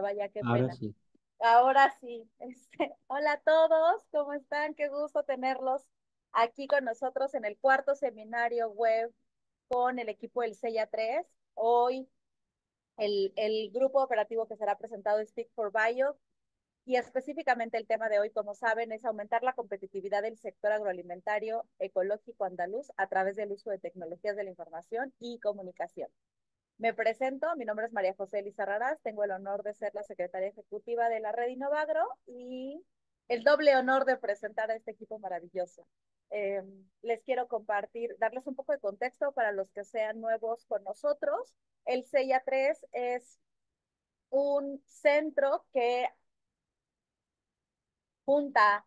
vaya, qué Ahora Sí. Ahora sí. Este, hola a todos, ¿cómo están? Qué gusto tenerlos aquí con nosotros en el cuarto seminario web con el equipo del CELLA 3. Hoy el, el grupo operativo que será presentado es Stick for Bio y específicamente el tema de hoy, como saben, es aumentar la competitividad del sector agroalimentario ecológico andaluz a través del uso de tecnologías de la información y comunicación. Me presento, mi nombre es María José Lizarraraz, tengo el honor de ser la secretaria ejecutiva de la Red Innovagro y el doble honor de presentar a este equipo maravilloso. Eh, les quiero compartir, darles un poco de contexto para los que sean nuevos con nosotros. El CEIA 3 es un centro que junta,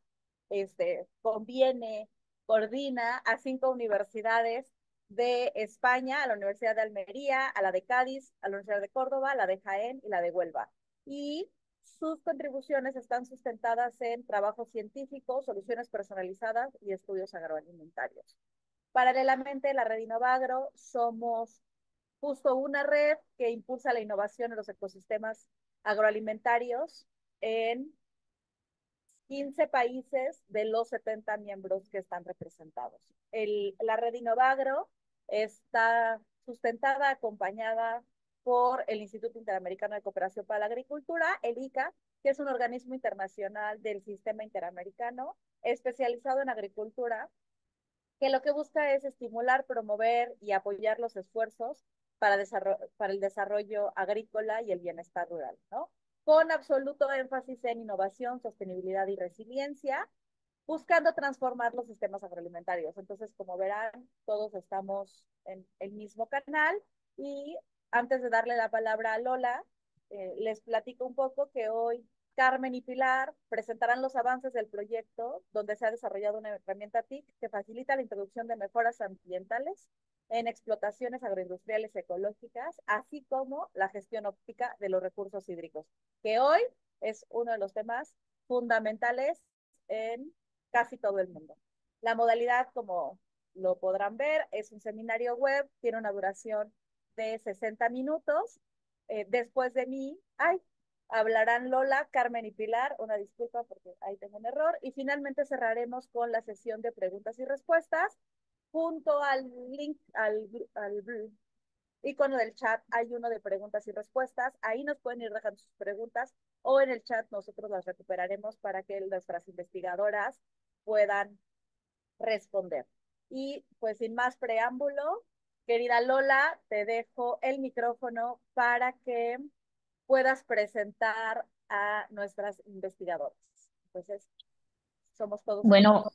este, conviene, coordina a cinco universidades de España, a la Universidad de Almería, a la de Cádiz, a la Universidad de Córdoba, a la de Jaén y la de Huelva. Y sus contribuciones están sustentadas en trabajo científicos, soluciones personalizadas y estudios agroalimentarios. Paralelamente, la red Innovagro somos justo una red que impulsa la innovación en los ecosistemas agroalimentarios en 15 países de los 70 miembros que están representados. la red Innovagro está sustentada, acompañada por el Instituto Interamericano de Cooperación para la Agricultura, el ICA, que es un organismo internacional del sistema interamericano especializado en agricultura, que lo que busca es estimular, promover y apoyar los esfuerzos para, el desarrollo agrícola y el bienestar rural, ¿no? Con absoluto énfasis en innovación, sostenibilidad y resiliencia, buscando transformar los sistemas agroalimentarios. Entonces, como verán, todos estamos en el mismo canal y antes de darle la palabra a Lola, eh, les platico un poco que hoy Carmen y Pilar presentarán los avances del proyecto donde se ha desarrollado una herramienta TIC que facilita la introducción de mejoras ambientales en explotaciones agroindustriales ecológicas, así como la gestión óptica de los recursos hídricos, que hoy es uno de los temas fundamentales en casi todo el mundo. La modalidad, como lo podrán ver, es un seminario web, tiene una duración de 60 minutos. Eh, después de mí, ay, hablarán Lola, Carmen y Pilar, una disculpa porque ahí tengo un error, y finalmente cerraremos con la sesión de preguntas y respuestas. Junto al link, al, al icono del chat, hay uno de preguntas y respuestas. Ahí nos pueden ir dejando sus preguntas o en el chat nosotros las recuperaremos para que nuestras investigadoras puedan responder. Y pues sin más preámbulo, querida Lola, te dejo el micrófono para que puedas presentar a nuestras investigadoras. pues somos todos. Bueno,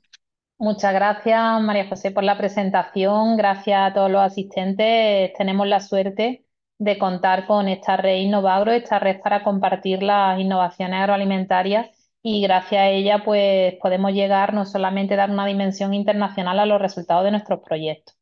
muchas gracias María José por la presentación, gracias a todos los asistentes. Tenemos la suerte de contar con esta red Innovagro, esta red para compartir las innovaciones agroalimentarias y gracias a ella pues podemos llegar no solamente a dar una dimensión internacional a los resultados de nuestros proyectos.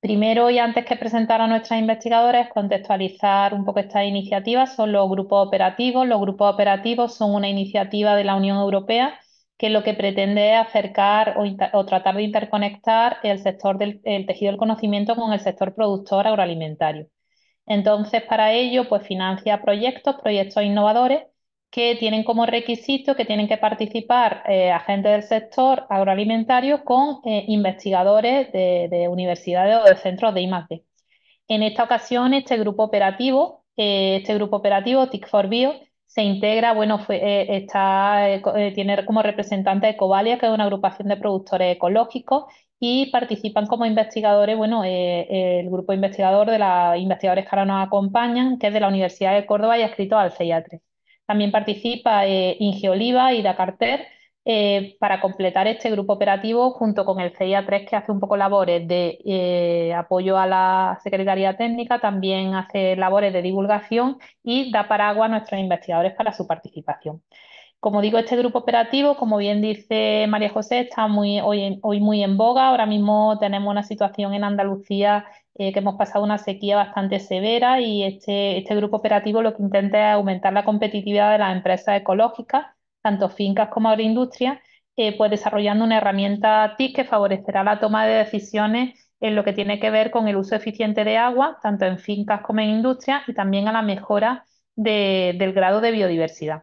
Primero y antes que presentar a nuestras investigadoras, contextualizar un poco estas iniciativas son los grupos operativos. Los grupos operativos son una iniciativa de la Unión Europea que lo que pretende es acercar o, tratar de interconectar el sector del tejido del conocimiento con el sector productor agroalimentario. Entonces, para ello, pues financia proyectos, proyectos innovadores que tienen como requisito que tienen que participar eh, agentes del sector agroalimentario con eh, investigadores de, universidades o de centros de I+D. En esta ocasión, este grupo operativo, eh, este grupo operativo TIC4Bio, se integra, bueno, está, tiene como representante de Covalia, que es una agrupación de productores ecológicos, y participan como investigadores, bueno, el grupo investigador de los investigadores que ahora nos acompañan, que es de la Universidad de Córdoba y escrito al CEIATRE. También participa eh, Inge Oliva y Da Carter eh, para completar este grupo operativo junto con el CIA3 que hace un poco labores de eh, apoyo a la Secretaría Técnica, también hace labores de divulgación y da paraguas a nuestros investigadores para su participación. Como digo, este grupo operativo, como bien dice María José, está muy, hoy, hoy muy en boga. Ahora mismo tenemos una situación en Andalucía eh, que hemos pasado una sequía bastante severa y este, este grupo operativo lo que intenta es aumentar la competitividad de las empresas ecológicas, tanto fincas como agroindustria, eh, pues desarrollando una herramienta TIC que favorecerá la toma de decisiones en lo que tiene que ver con el uso eficiente de agua, tanto en fincas como en industria, y también a la mejora del grado de biodiversidad.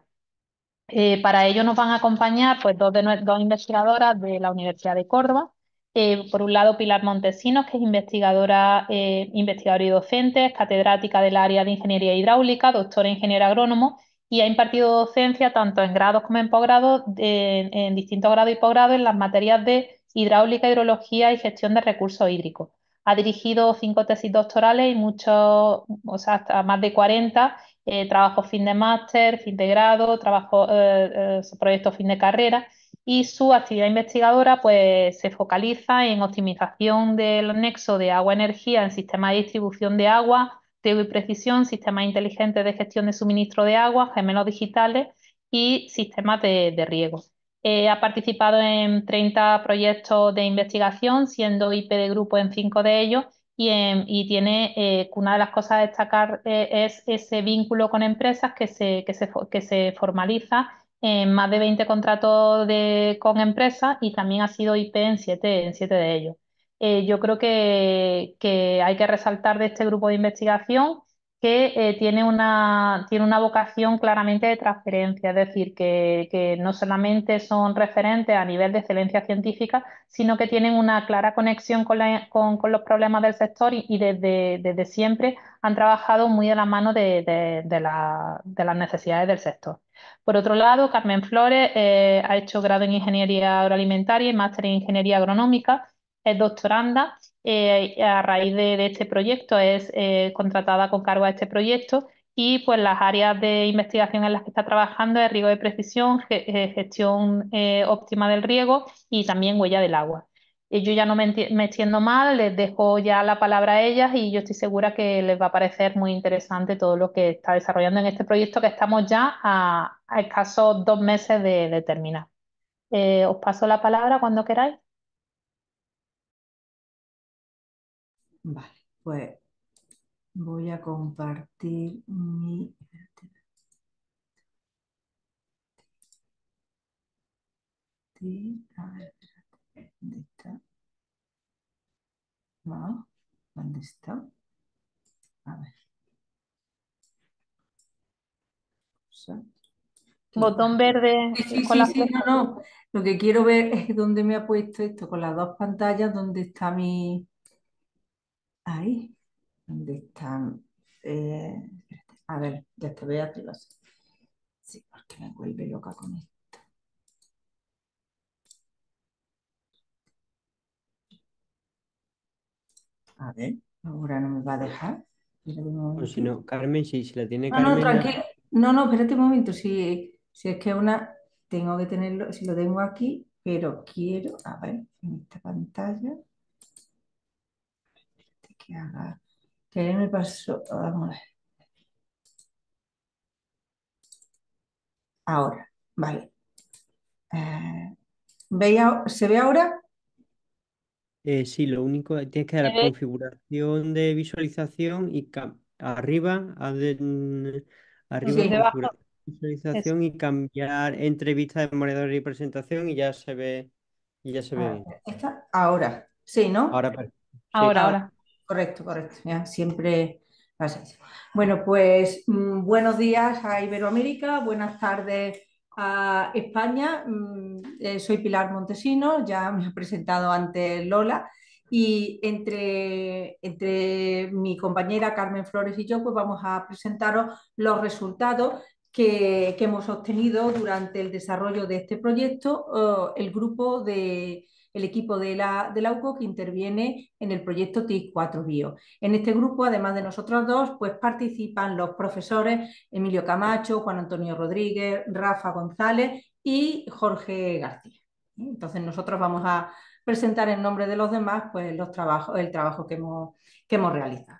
Eh, para ello nos van a acompañar pues, dos, de, dos investigadoras de la Universidad de Córdoba, eh, por un lado, Pilar Montesinos, que es investigadora, eh, investigadora y docente, es catedrática del área de Ingeniería Hidráulica, doctora en ingeniero agrónomo y ha impartido docencia tanto en grados como en posgrados, en, distintos grados y posgrados en las materias de hidráulica, hidrología y gestión de recursos hídricos. Ha dirigido cinco tesis doctorales y muchos, o sea, hasta más de 40 eh, trabajos fin de máster, fin de grado, trabajo, proyectos fin de carrera y su actividad investigadora pues, se focaliza en optimización del nexo de agua-energía en sistemas de distribución de agua, de y precisión, sistemas inteligentes de gestión de suministro de agua, gemelos digitales y sistemas de, riego. Eh, ha participado en 30 proyectos de investigación, siendo IP de grupo en 5 de ellos, y, tiene eh, una de las cosas a destacar eh, es ese vínculo con empresas que se formaliza en eh, más de 20 contratos de, con empresas y también ha sido IP en 7, en siete de ellos. Eh, yo creo que, que hay que resaltar de este grupo de investigación que eh, tiene, una, tiene una vocación claramente de transferencia, es decir, que, no solamente son referentes a nivel de excelencia científica, sino que tienen una clara conexión con, los problemas del sector y, desde, desde, siempre han trabajado muy de la mano de, las necesidades del sector. Por otro lado, Carmen Flores eh, ha hecho grado en Ingeniería Agroalimentaria y máster en Ingeniería Agronómica, es doctoranda eh, a raíz de, este proyecto, es eh, contratada con cargo a este proyecto y pues las áreas de investigación en las que está trabajando es riego de precisión, eh, gestión óptima del riego y también huella del agua. yo ya no me, entiendo mal, les dejo ya la palabra a ellas y yo estoy segura que les va a parecer muy interesante todo lo que está desarrollando en este proyecto que estamos ya a, escasos dos meses de terminar. os paso la palabra cuando queráis. Vale, pues voy a compartir mi... A ver, espérate. ¿Dónde está? ¿dónde está? A ver. Botón verde. Eh, con sí, no, no. Lo que quiero ver es dónde me ha puesto esto, con las dos pantallas, dónde está mi... Ahí, donde están. Eh, a ver, ya te voy a Sí, porque me vuelve loca con esto. A ver, ahora no me va a dejar. Pero si no, Carmen, si, si la tiene no, Carmen. No, No, no, espérate un momento. Si, si es que una, tengo que tenerlo, si lo tengo aquí, pero quiero, a ver, en esta pantalla que haga. paso. Vamos a ver. Ahora, vale. Eh, ¿Se ve ahora? Eh, sí, lo único tienes que dar la configuración de visualización y arriba, de, arriba de visualización y cambiar entrevista de moderador y presentación y ya se ve y ya se ve. Ah, bien. Esta, ahora, sí, ¿no? Ahora, ahora, ahora. Correcto, correcto. Ya, siempre Bueno, pues mm, buenos días a Iberoamérica, buenas tardes a España. Mm, eh, soy Pilar Montesino, ya me ha presentado antes Lola. Y entre, entre mi compañera Carmen Flores y yo, pues vamos a presentaros los resultados que, que hemos obtenido durante el desarrollo de este proyecto, eh, el grupo de el equipo de la, que interviene en el proyecto TIC4 Bio. En este grupo, además de nosotros dos, pues participan los profesores Emilio Camacho, Juan Antonio Rodríguez, Rafa González y Jorge García. Entonces nosotros vamos a presentar en nombre de los demás pues, los trabajos, el trabajo que hemos, que hemos realizado.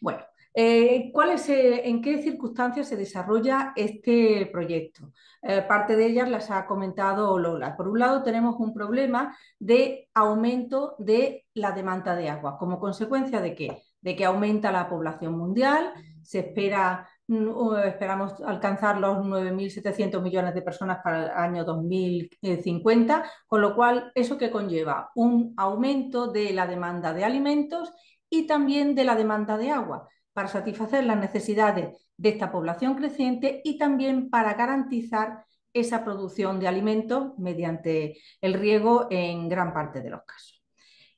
Bueno, eh, eh, ¿En qué circunstancias se desarrolla este proyecto? Eh, parte de ellas las ha comentado Lola. Por un lado, tenemos un problema de aumento de la demanda de agua. ¿Como consecuencia de qué? De que aumenta la población mundial, se espera mm, esperamos alcanzar los 9.700 millones de personas para el año 2050, con lo cual eso que conlleva un aumento de la demanda de alimentos y también de la demanda de agua para satisfacer las necesidades de esta población creciente y también para garantizar esa producción de alimentos mediante el riego en gran parte de los casos.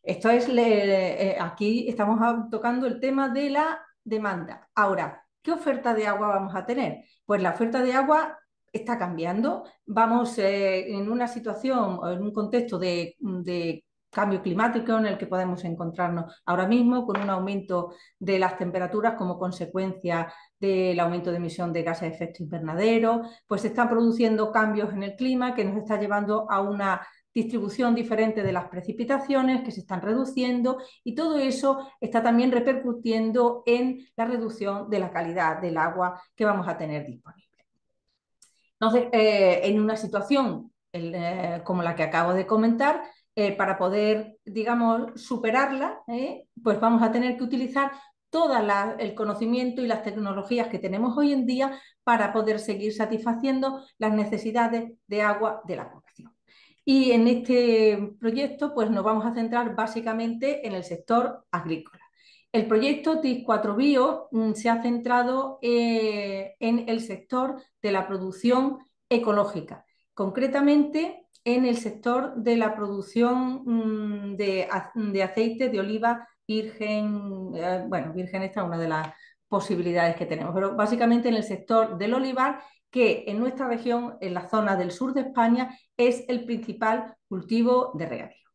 Esto es, eh, aquí estamos tocando el tema de la demanda. Ahora, ¿qué oferta de agua vamos a tener? Pues la oferta de agua está cambiando, vamos eh, en una situación, en un contexto de, de cambio climático en el que podemos encontrarnos ahora mismo con un aumento de las temperaturas como consecuencia del aumento de emisión de gases de efecto invernadero, pues se están produciendo cambios en el clima que nos está llevando a una distribución diferente de las precipitaciones que se están reduciendo y todo eso está también repercutiendo en la reducción de la calidad del agua que vamos a tener disponible. Entonces, eh, en una situación eh, como la que acabo de comentar, eh, para poder, digamos, superarla, ¿eh? pues vamos a tener que utilizar todo el conocimiento y las tecnologías que tenemos hoy en día para poder seguir satisfaciendo las necesidades de agua de la población. Y en este proyecto pues, nos vamos a centrar básicamente en el sector agrícola. El proyecto TIS4 Bio mm, se ha centrado eh, en el sector de la producción ecológica, concretamente en el sector de la producción mm, de, aceite de oliva virgen, eh, bueno, virgen esta es una de las posibilidades que tenemos, pero básicamente en el sector del olivar, que en nuestra región, en la zona del sur de España, es el principal cultivo de regadío.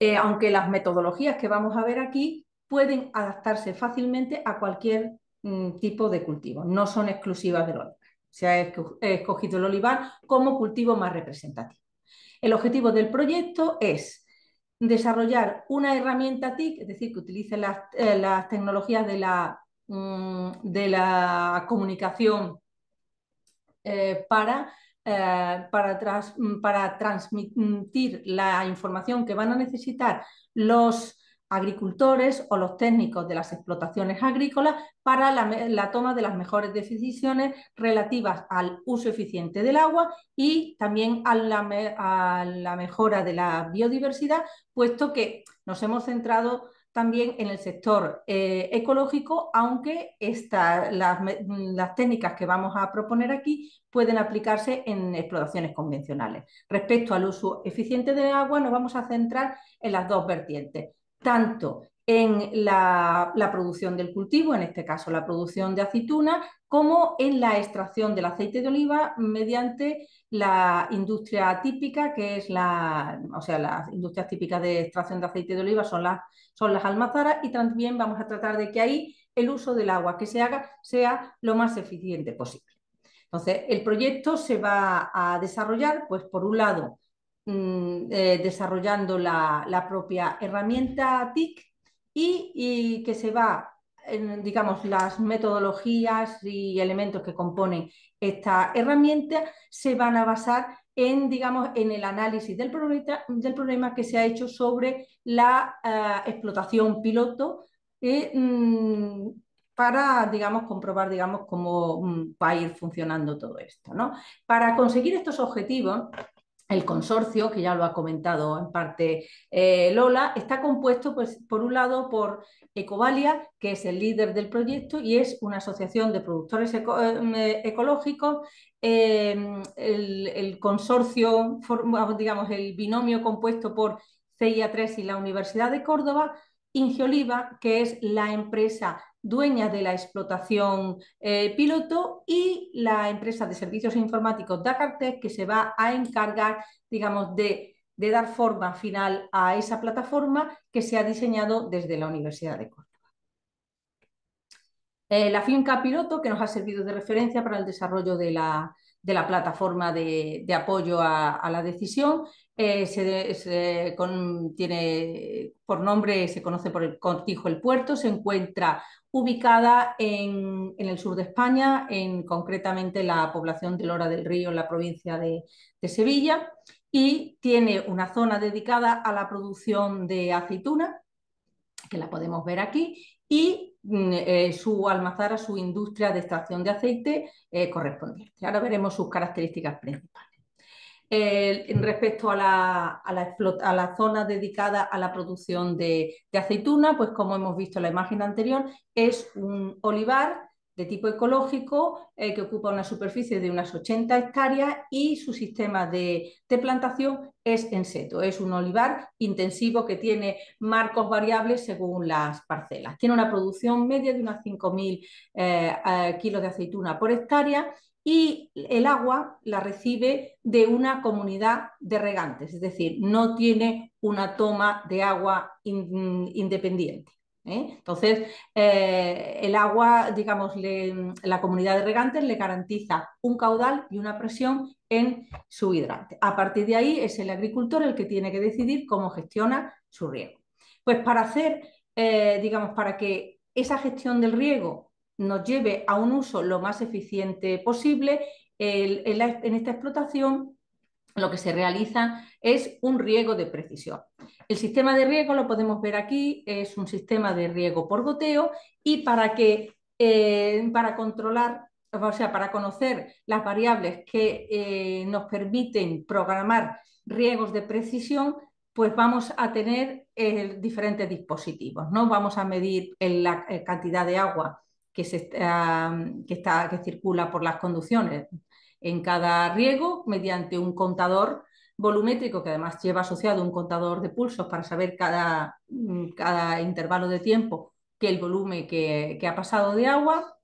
Eh, aunque las metodologías que vamos a ver aquí pueden adaptarse fácilmente a cualquier mm, tipo de cultivo, no son exclusivas del olivar se ha escogido el olivar como cultivo más representativo. El objetivo del proyecto es desarrollar una herramienta TIC, es decir, que utilice las, eh, tecnologías de la, mm, de la comunicación eh, para, eh, para, para transmitir la información que van a necesitar los agricultores o los técnicos de las explotaciones agrícolas para la, toma de las mejores decisiones relativas al uso eficiente del agua y también a la, mejora de la biodiversidad, puesto que nos hemos centrado también en el sector eh, ecológico, aunque las, técnicas que vamos a proponer aquí pueden aplicarse en explotaciones convencionales. Respecto al uso eficiente del agua, nos vamos a centrar en las dos vertientes tanto en la, producción del cultivo, en este caso la producción de aceituna, como en la extracción del aceite de oliva mediante la industria típica, que es la, o sea, las industrias típicas de extracción de aceite de oliva son las, son las almazaras y también vamos a tratar de que ahí el uso del agua que se haga sea lo más eficiente posible. Entonces, el proyecto se va a desarrollar, pues por un lado, Mm, eh, desarrollando la, propia herramienta TIC y, que se va, digamos, las metodologías y elementos que componen esta herramienta se van a basar en, digamos, en el análisis del, del problema que se ha hecho sobre la eh, explotación piloto eh, mm, para, digamos, comprobar, digamos, cómo mm, va a ir funcionando todo esto, ¿no? Para conseguir estos objetivos, el consorcio, que ya lo ha comentado en parte eh, Lola, está compuesto pues, por un lado por Ecovalia, que es el líder del proyecto y es una asociación de productores em, eh, ecológicos. Em, el, consorcio, digamos, el binomio compuesto por CIA3 y la Universidad de Córdoba. Ingeoliva, que es la empresa dueña de la explotación eh, piloto y la empresa de servicios informáticos DakarTech que se va a encargar, digamos, de, dar forma final a esa plataforma que se ha diseñado desde la Universidad de Córdoba. Eh, la finca piloto que nos ha servido de referencia para el desarrollo de la, plataforma de, apoyo a, la decisión. Eh, tiene por nombre, se conoce por el Cortijo el Puerto, se encuentra ubicada en, el sur de España, en concretamente la población de Lora del Río, en la provincia de, Sevilla, y tiene una zona dedicada a la producción de aceituna, que la podemos ver aquí, y mm, eh, su almazara, su industria de extracción de aceite eh, correspondiente. Ahora veremos sus características principales. Eh, respecto a la, zona dedicada a la producción de, aceituna, pues como hemos visto en la imagen anterior, es un olivar de tipo ecológico eh, que ocupa una superficie de unas 80 hectáreas y su sistema de, plantación es en seto. Es un olivar intensivo que tiene marcos variables según las parcelas. Tiene una producción media de unas 5.000 eh, kilos de aceituna por hectárea y el agua la recibe de una comunidad de regantes, es decir, no tiene una toma de agua independiente. ¿eh? Entonces, eh, el agua, digamos, la comunidad de regantes le garantiza un caudal y una presión en su hidrante. A partir de ahí es el agricultor el que tiene que decidir cómo gestiona su riego. Pues para hacer, eh, digamos, para que esa gestión del riego nos lleve a un uso lo más eficiente posible. en, esta explotación lo que se realiza es un riego de precisión. El sistema de riego, lo podemos ver aquí, es un sistema de riego por goteo y para que eh, para controlar, o sea, para conocer las variables que eh, nos permiten programar riegos de precisión, pues vamos a tener eh, diferentes dispositivos, ¿no? Vamos a medir la cantidad de agua Ah, que, circula por las conducciones. En cada riego, mediante un contador volumétrico que además lleva asociado un contador de pulsos para saber cada, mm, cada intervalo de tiempo que el volumen que, ha pasado de agua.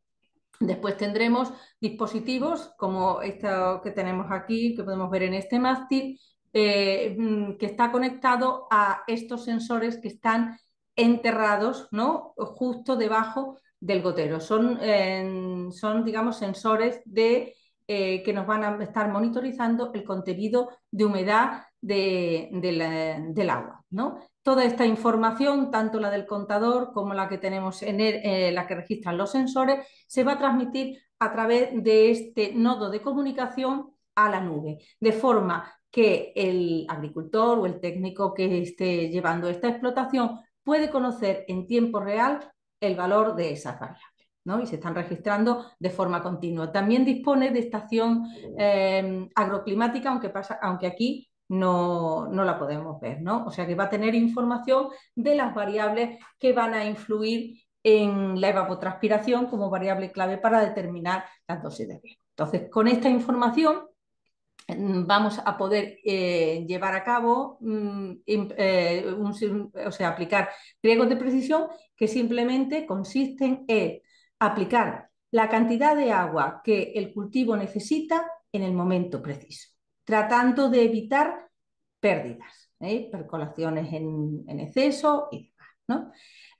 Después tendremos dispositivos como este que tenemos aquí, que podemos ver en este mástil, eh, mm, que está conectado a estos sensores que están enterrados ¿no? justo debajo del gotero. Son, son digamos, sensores de, eh, que nos van a estar monitorizando el contenido de humedad de, del agua. ¿no? Toda esta información, tanto la del contador como la que tenemos en eh, la que registran los sensores, se va a transmitir a través de este nodo de comunicación a la nube, de forma que el agricultor o el técnico que esté llevando esta explotación puede conocer en tiempo real el valor de esas variables. ¿no? y se están registrando de forma continua. También dispone de estación em, agroclimática, aunque, pasa, aunque aquí no, no, la podemos ver. ¿no? O sea que va a tener información de las variables que van a influir en la evapotranspiración como variable clave para determinar las dosis de riesgo. Entonces, con esta información Mm, vamos a poder eh, llevar a cabo, mm, eh, o sea, aplicar riegos de precisión que simplemente consisten en aplicar la cantidad de agua que el cultivo necesita en el momento preciso, tratando de evitar pérdidas, ¿eh? percolaciones en, exceso y demás.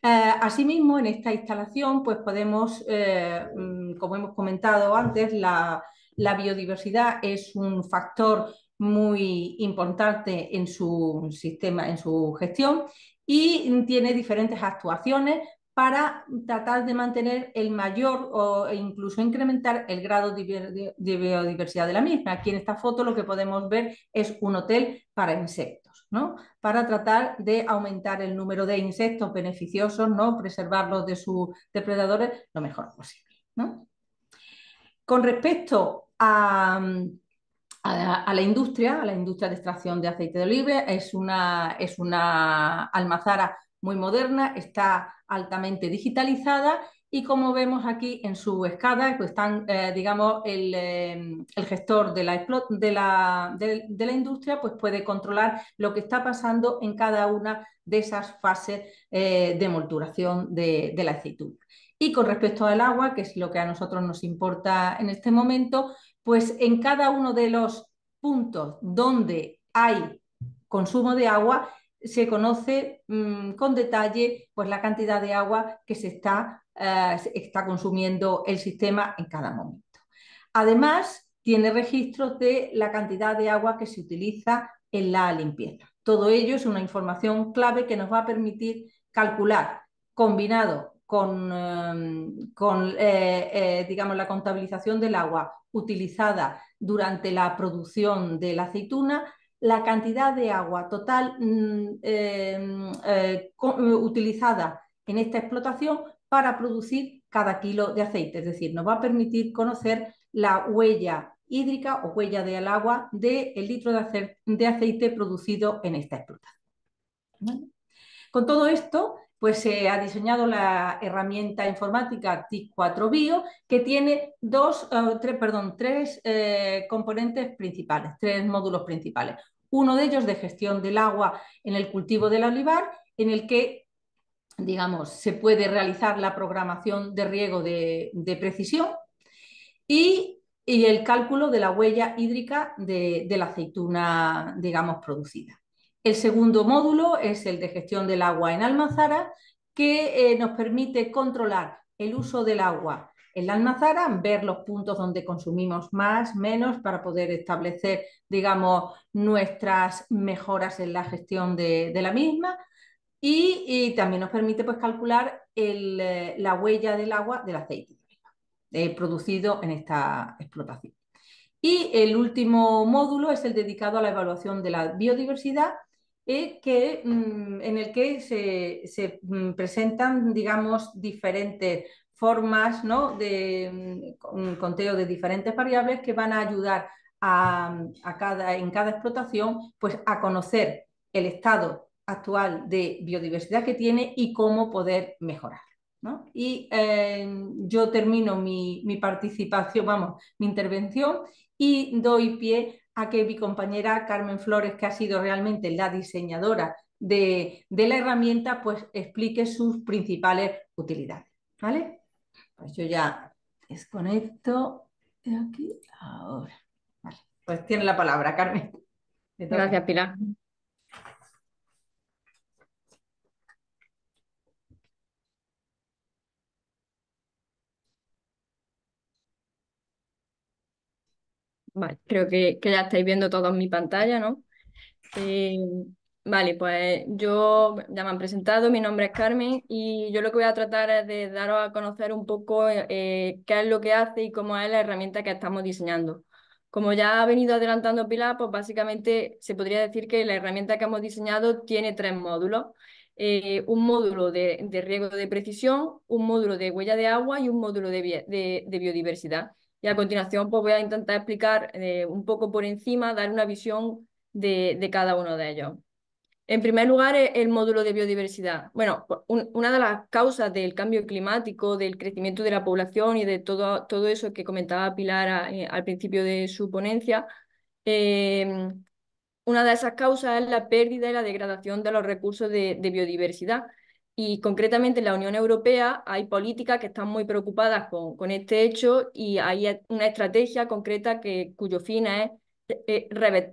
asimismo, en esta instalación, pues podemos, mm, como hemos comentado antes, la, la biodiversidad es un factor muy importante en su sistema, en su gestión y tiene diferentes actuaciones para tratar de mantener el mayor o incluso incrementar el grado de biodiversidad de la misma. Aquí en esta foto lo que podemos ver es un hotel para insectos, ¿no? Para tratar de aumentar el número de insectos beneficiosos, ¿no? Preservarlos de sus depredadores lo mejor posible, Con respecto a, la, industria, a la industria de extracción de aceite de oliva. Es una, es una almazara muy moderna, está altamente digitalizada y como vemos aquí en su escala, pues están, eh, digamos, eh, el, gestor de la, de la, industria pues puede controlar lo que está pasando en cada una de esas fases eh, de molturación de, de la aceituna. Y con respecto al agua, que es lo que a nosotros nos importa en este momento, pues en cada uno de los puntos donde hay consumo de agua, se conoce mm, con detalle pues, la cantidad de agua que se está, eh, está consumiendo el sistema en cada momento. Además, tiene registros de la cantidad de agua que se utiliza en la limpieza. Todo ello es una información clave que nos va a permitir calcular, combinado con, em, eh, eh, digamos, la contabilización del agua utilizada durante la producción de la aceituna, la cantidad de agua total mm, em, eh, utilizada en esta explotación para producir cada kilo de aceite. Es decir, nos va a permitir conocer la huella hídrica o huella del agua del litro de, aceite producido en esta explotación. Con todo esto, pues se ha diseñado la herramienta informática TIC4Bio, que tiene dos, eh, tres, perdón, tres eh, componentes principales, tres módulos principales. Uno de ellos de gestión del agua en el cultivo del olivar, en el que digamos, se puede realizar la programación de riego de, precisión y, el cálculo de la huella hídrica de, de la aceituna, digamos, producida. El segundo módulo es el de gestión del agua en almazara, que eh, nos permite controlar el uso del agua en la almazara, ver los puntos donde consumimos más, menos, para poder establecer, digamos, nuestras mejoras en la gestión de, la misma. Y, también nos permite pues, calcular eh, la huella del agua del aceite eh, producido en esta explotación. Y el último módulo es el dedicado a la evaluación de la biodiversidad, que, mm, en el que se, mm, presentan, digamos, diferentes formas de mm, conteo de diferentes variables que van a ayudar a, cada, en cada explotación pues, a conocer el estado actual de biodiversidad que tiene y cómo poder mejorar. Y eh, yo termino mi, mi, participación, vamos, mi intervención y doy pie a que mi compañera Carmen Flores, que ha sido realmente la diseñadora de, la herramienta, pues explique sus principales utilidades. ¿Vale? Pues yo ya desconecto de aquí ahora. Pues tiene la palabra, Carmen. Gracias, Pilar. Vale, creo que, que ya estáis viendo todos mi pantalla, ¿no? Eh, vale, pues yo ya me han presentado, mi nombre es Carmen y yo lo que voy a tratar es de daros a conocer un poco eh, eh, qué es lo que hace y cómo es la herramienta que estamos diseñando. Como ya ha venido adelantando Pilar, pues básicamente se podría decir que la herramienta que hemos diseñado tiene tres módulos. un módulo de, de, riego de precisión, un módulo de huella de agua y un módulo de biodiversidad. Y a continuación, pues voy a intentar explicar eh, un poco por encima, dar una visión de, cada uno de ellos. En primer lugar, el módulo de biodiversidad. Bueno, una de las causas del cambio climático, del crecimiento de la población y de todo, eso que comentaba Pilar eh, al principio de su ponencia, em, una de esas causas es la pérdida y la degradación de los recursos de biodiversidad y concretamente en la Unión Europea hay políticas que están muy preocupadas con, con este hecho y hay e, una estrategia concreta que, cuyo fin es eh,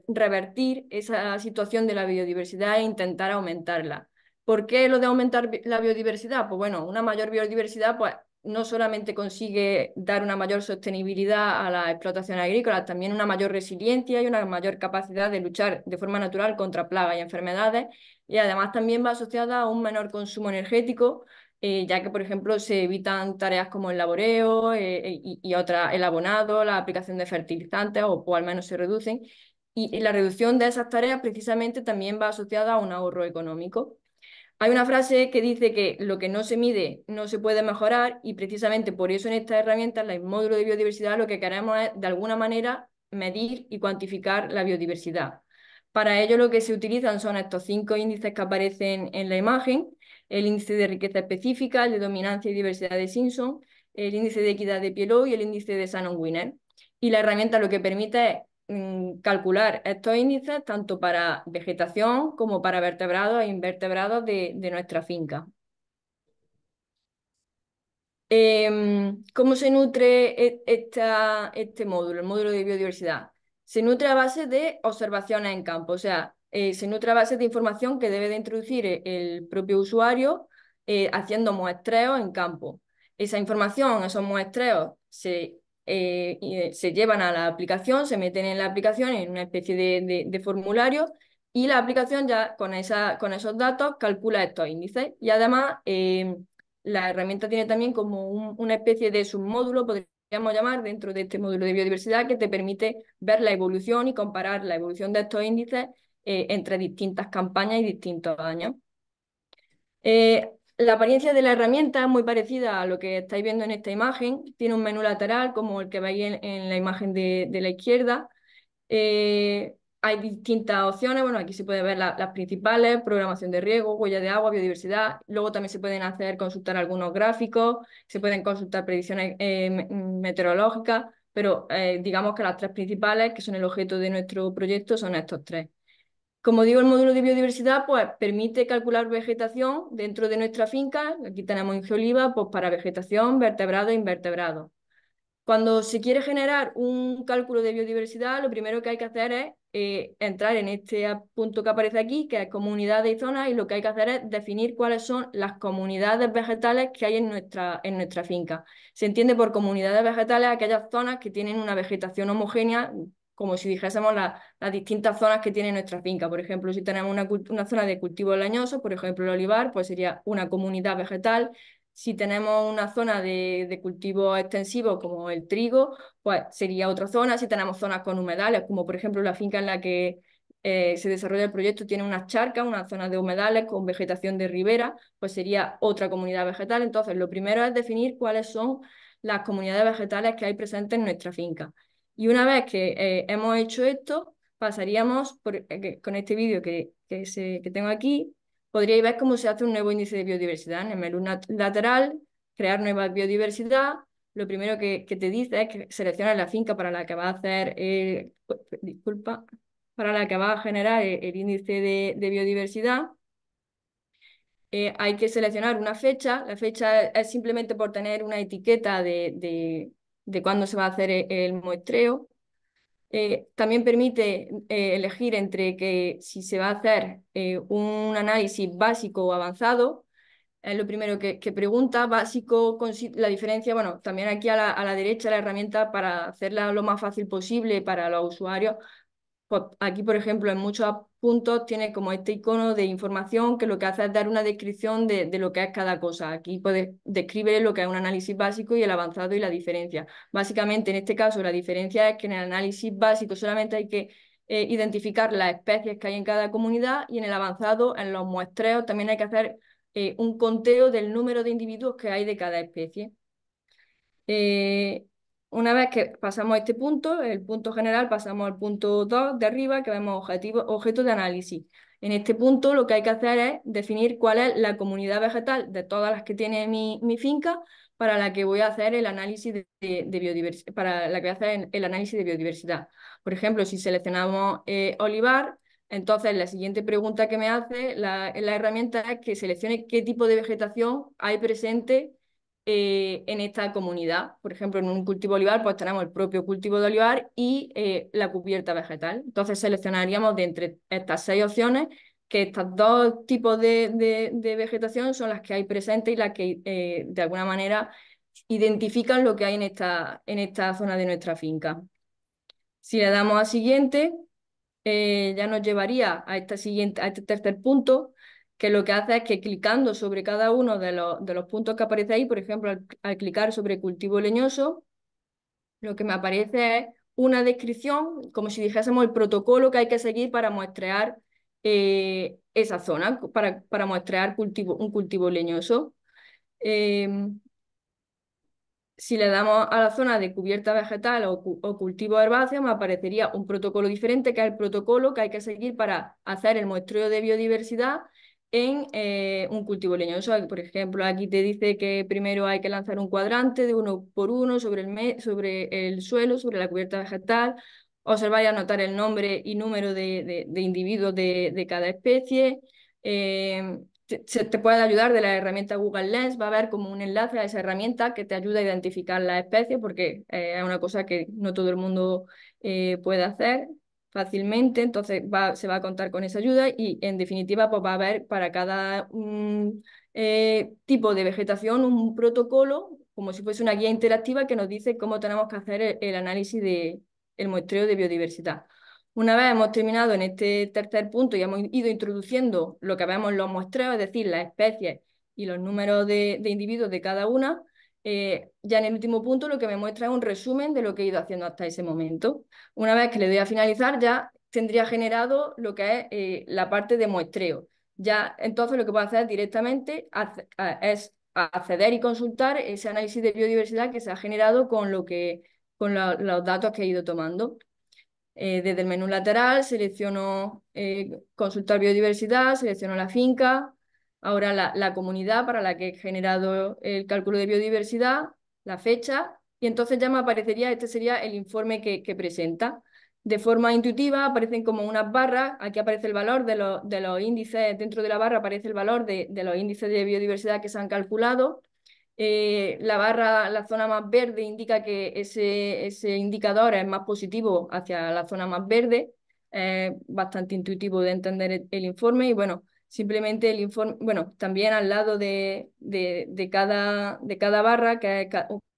revertir esa situación de la biodiversidad e intentar aumentarla. ¿Por qué lo de aumentar la biodiversidad? Pues bueno, una mayor biodiversidad pues, no solamente consigue dar una mayor sostenibilidad a la explotación agrícola, también una mayor resiliencia y una mayor capacidad de luchar de forma natural contra plagas y enfermedades, y además también va asociada a un menor consumo energético, eh, ya que, por ejemplo, se evitan tareas como el laboreo eh, y, y el abonado, la aplicación de fertilizantes, o, al menos se reducen, y la reducción de esas tareas precisamente también va asociada a un ahorro económico. Hay una frase que dice que lo que no se mide no se puede mejorar y precisamente por eso en herramienta, herramientas, el módulo de biodiversidad, lo que queremos es de alguna manera medir y cuantificar la biodiversidad. Para ello lo que se utilizan son estos cinco índices que aparecen en la imagen, el índice de riqueza específica, el de dominancia y diversidad de Simpson, el índice de equidad de Pielo y el índice de Shannon wiener Y la herramienta lo que permite es Mm, calcular estos índices tanto para vegetación como para vertebrados e invertebrados de, nuestra finca. Em, ¿Cómo se nutre e, esta, este módulo, el módulo de biodiversidad? Se nutre a base de observaciones en campo, o sea, eh, se nutre a base de información que debe de introducir e, el propio usuario eh, haciendo muestreos en campo. Esa información, esos muestreos, se eh, eh, se llevan a la aplicación, se meten en la aplicación en una especie de, formulario y la aplicación ya con, esa, con esos datos calcula estos índices y además em, la herramienta tiene también como una especie de submódulo, podríamos llamar, dentro de este módulo de biodiversidad que te permite ver la evolución y comparar la evolución de estos índices eh, entre distintas campañas y distintos años. La apariencia de la herramienta es muy parecida a lo que estáis viendo en esta imagen. Tiene un menú lateral como el que veis en, la imagen de, la izquierda. Eh, hay distintas opciones, bueno, aquí se pueden ver las principales, programación de riego, huella de agua, biodiversidad, luego también se pueden hacer, consultar algunos gráficos, se pueden consultar predicciones eh, meteorológicas, pero eh, digamos que las tres principales, que son el objeto de nuestro proyecto, son estos tres. Como digo, el módulo de biodiversidad pues, permite calcular vegetación dentro de nuestra finca. Aquí tenemos en oliva pues, para vegetación, vertebrado e invertebrado. Cuando se quiere generar un cálculo de biodiversidad, lo primero que hay que hacer es eh, entrar en este punto que aparece aquí, que es comunidades y zonas, y lo que hay que hacer es definir cuáles son las comunidades vegetales que hay en nuestra, en nuestra finca. Se entiende por comunidades vegetales aquellas zonas que tienen una vegetación homogénea como si dijésemos las distintas zonas que tiene nuestra finca. Por ejemplo, si tenemos una, zona de cultivo leñoso, por ejemplo, el olivar, pues sería una comunidad vegetal. Si tenemos una zona de, cultivo extensivo, como el trigo, pues sería otra zona. Si tenemos zonas con humedales, como por ejemplo la finca en la que eh, se desarrolla el proyecto, tiene unas charcas, una zona de humedales con vegetación de ribera, pues sería otra comunidad vegetal. Entonces, lo primero es definir cuáles son las comunidades vegetales que hay presentes en nuestra finca. Y una vez que eh, hemos hecho esto, pasaríamos eh, con este vídeo que, que, tengo aquí, podríais ver cómo se hace un nuevo índice de biodiversidad en el menú lateral, crear nueva biodiversidad. Lo primero que, te dice es que seleccionas la finca para la que va a hacer disculpa, para la que va a generar el, índice de, biodiversidad. Eh, hay que seleccionar una fecha. La fecha es simplemente por tener una etiqueta de, de cuándo se va a hacer e-, el muestreo. Eh, también permite eh, elegir entre que si se va a hacer eh, un análisis básico o avanzado, es lo primero que, pregunta, básico, la diferencia, bueno, también aquí a la, derecha la herramienta para hacerla lo más fácil posible para los usuarios, pues, aquí, por ejemplo, en muchos puntos tiene como este icono de información que lo que hace es dar una descripción de, lo que es cada cosa. Aquí puede, describe lo que es un análisis básico y el avanzado y la diferencia. Básicamente, en este caso, la diferencia es que en el análisis básico solamente hay que eh, identificar las especies que hay en cada comunidad y en el avanzado, en los muestreos, también hay que hacer eh, un conteo del número de individuos que hay de cada especie. Eh, una vez que pasamos a este punto, el punto general, pasamos al punto 2 de arriba, que vemos objetivo objeto de análisis. En este punto lo que hay que hacer es definir cuál es la comunidad vegetal de todas las que tiene mi, finca para la que voy a hacer el análisis de, biodiversidad, para la que el análisis de biodiversidad. Por ejemplo, si seleccionamos eh, olivar, entonces la siguiente pregunta que me hace la, la herramienta es que seleccione qué tipo de vegetación hay presente eh, en esta comunidad. Por ejemplo, en un cultivo olivar, pues tenemos el propio cultivo de olivar y eh, la cubierta vegetal. Entonces seleccionaríamos de entre estas seis opciones que estos dos tipos de, vegetación son las que hay presentes y las que eh, de alguna manera identifican lo que hay en esta, en esta zona de nuestra finca. Si le damos a siguiente, ya nos llevaría a, esta siguiente, a este tercer punto, que lo que hace es que clicando sobre cada uno de los, puntos que aparece ahí, por ejemplo, al, clicar sobre cultivo leñoso, lo que me aparece es una descripción, como si dijésemos el protocolo que hay que seguir para muestrear eh, esa zona, para, para muestrear un cultivo leñoso. Em, si le damos a la zona de cubierta vegetal o, o, cultivo herbáceo, me aparecería un protocolo diferente, que es el protocolo que hay que seguir para hacer el muestreo de biodiversidad en eh, un cultivo leñoso. Por ejemplo, aquí te dice que primero hay que lanzar un cuadrante de uno por uno sobre el, sobre el suelo, sobre la cubierta vegetal, observar y anotar el nombre y número de, de, individuos de, cada especie. Em, te, puede ayudar de la herramienta Google Lens, va a haber como un enlace a esa herramienta que te ayuda a identificar la especie, porque eh, es una cosa que no todo el mundo eh, puede hacer fácilmente, entonces va, se va a contar con esa ayuda y en definitiva pues va a haber para cada mm, eh, tipo de vegetación un protocolo como si fuese una guía interactiva que nos dice cómo tenemos que hacer el, análisis del el muestreo de biodiversidad. Una vez hemos terminado en este tercer punto y hemos ido introduciendo lo que habíamos en los muestreos, es decir, las especies y los números de, de individuos de cada una, eh, ya en el último punto lo que me muestra es un resumen de lo que he ido haciendo hasta ese momento. Una vez que le doy a finalizar ya tendría generado lo que es eh, la parte de muestreo. Ya entonces lo que puedo hacer directamente es acceder y consultar ese análisis de biodiversidad que se ha generado con, lo que, con los datos que he ido tomando. Eh, desde el menú lateral selecciono consultar biodiversidad, selecciono la finca, Ahora, la, comunidad para la que he generado el cálculo de biodiversidad, la fecha, y entonces ya me aparecería, este sería el informe que, presenta. De forma intuitiva aparecen como unas barras, aquí aparece el valor de, de los índices, dentro de la barra aparece el valor de, los índices de biodiversidad que se han calculado, eh, la barra, la zona más verde, indica que ese, ese, indicador es más positivo hacia la zona más verde. bastante intuitivo de entender el, el, informe. Y bueno, Simplemente el informe, bueno, también al lado de, de, cada, barra, que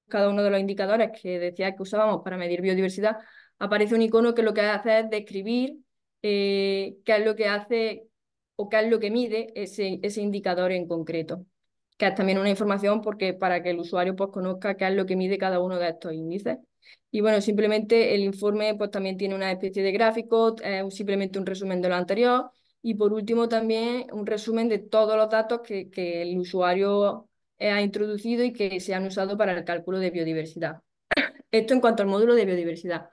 cada uno de los indicadores que decía que usábamos para medir biodiversidad, aparece un icono que lo que hace es describir eh, qué es lo que hace o qué es lo que mide ese, indicador en concreto, que es también una información porque para que el usuario pues, conozca qué es lo que mide cada uno de estos índices. Y bueno, simplemente el informe pues, también tiene una especie de gráfico, simplemente un resumen de lo anterior, y por último, también un resumen de todos los datos que, el usuario eh, ha introducido y que se han usado para el cálculo de biodiversidad. Esto en cuanto al módulo de biodiversidad.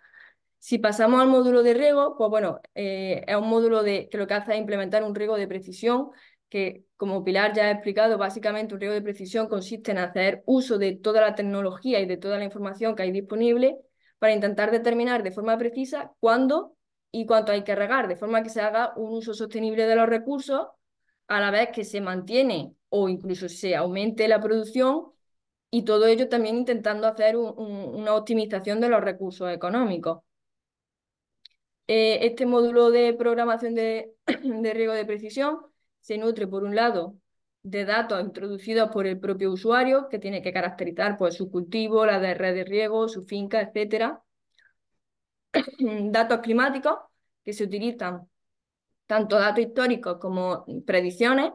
Si pasamos al módulo de riego, pues bueno, eh, es un módulo de, que lo que hace es implementar un riego de precisión, que como Pilar ya ha explicado, básicamente un riego de precisión consiste en hacer uso de toda la tecnología y de toda la información que hay disponible para intentar determinar de forma precisa cuándo y cuánto hay que regar, de forma que se haga un uso sostenible de los recursos a la vez que se mantiene o incluso se aumente la producción y todo ello también intentando hacer una optimización de los recursos económicos. Eh, este módulo de programación de, riego de precisión se nutre, por un lado, de datos introducidos por el propio usuario, que tiene que caracterizar pues, su cultivo, la de red de riego, su finca, etcétera, datos climáticos que se utilizan, tanto datos históricos como predicciones,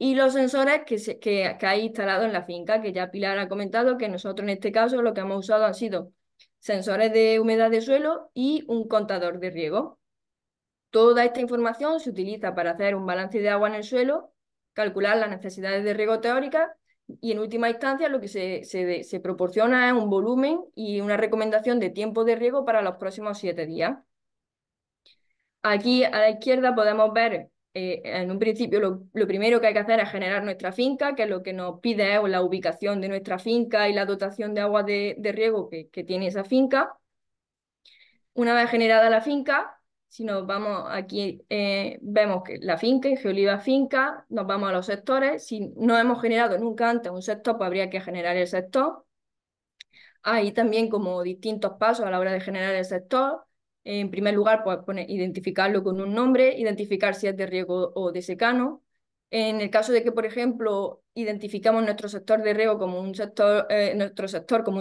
y los sensores que, hay instalados en la finca, que ya Pilar ha comentado que nosotros en este caso lo que hemos usado han sido sensores de humedad de suelo y un contador de riego. Toda esta información se utiliza para hacer un balance de agua en el suelo, calcular las necesidades de riego teórica y en última instancia lo que se, proporciona es un volumen y una recomendación de tiempo de riego para los próximos siete días. Aquí a la izquierda podemos ver, eh, en un principio lo, primero que hay que hacer es generar nuestra finca, que es lo que nos pide la ubicación de nuestra finca y la dotación de agua de, riego que tiene esa finca. Una vez generada la finca, si nos vamos aquí, eh, vemos que la finca, Geoliva finca, nos vamos a los sectores, si no hemos generado nunca antes un sector, pues habría que generar el sector. Hay también como distintos pasos a la hora de generar el sector. En primer lugar, pues identificarlo con un nombre, identificar si es de riego o de secano. En el caso de que, por ejemplo, identificamos nuestro sector de riego como un sector, eh, nuestro sector como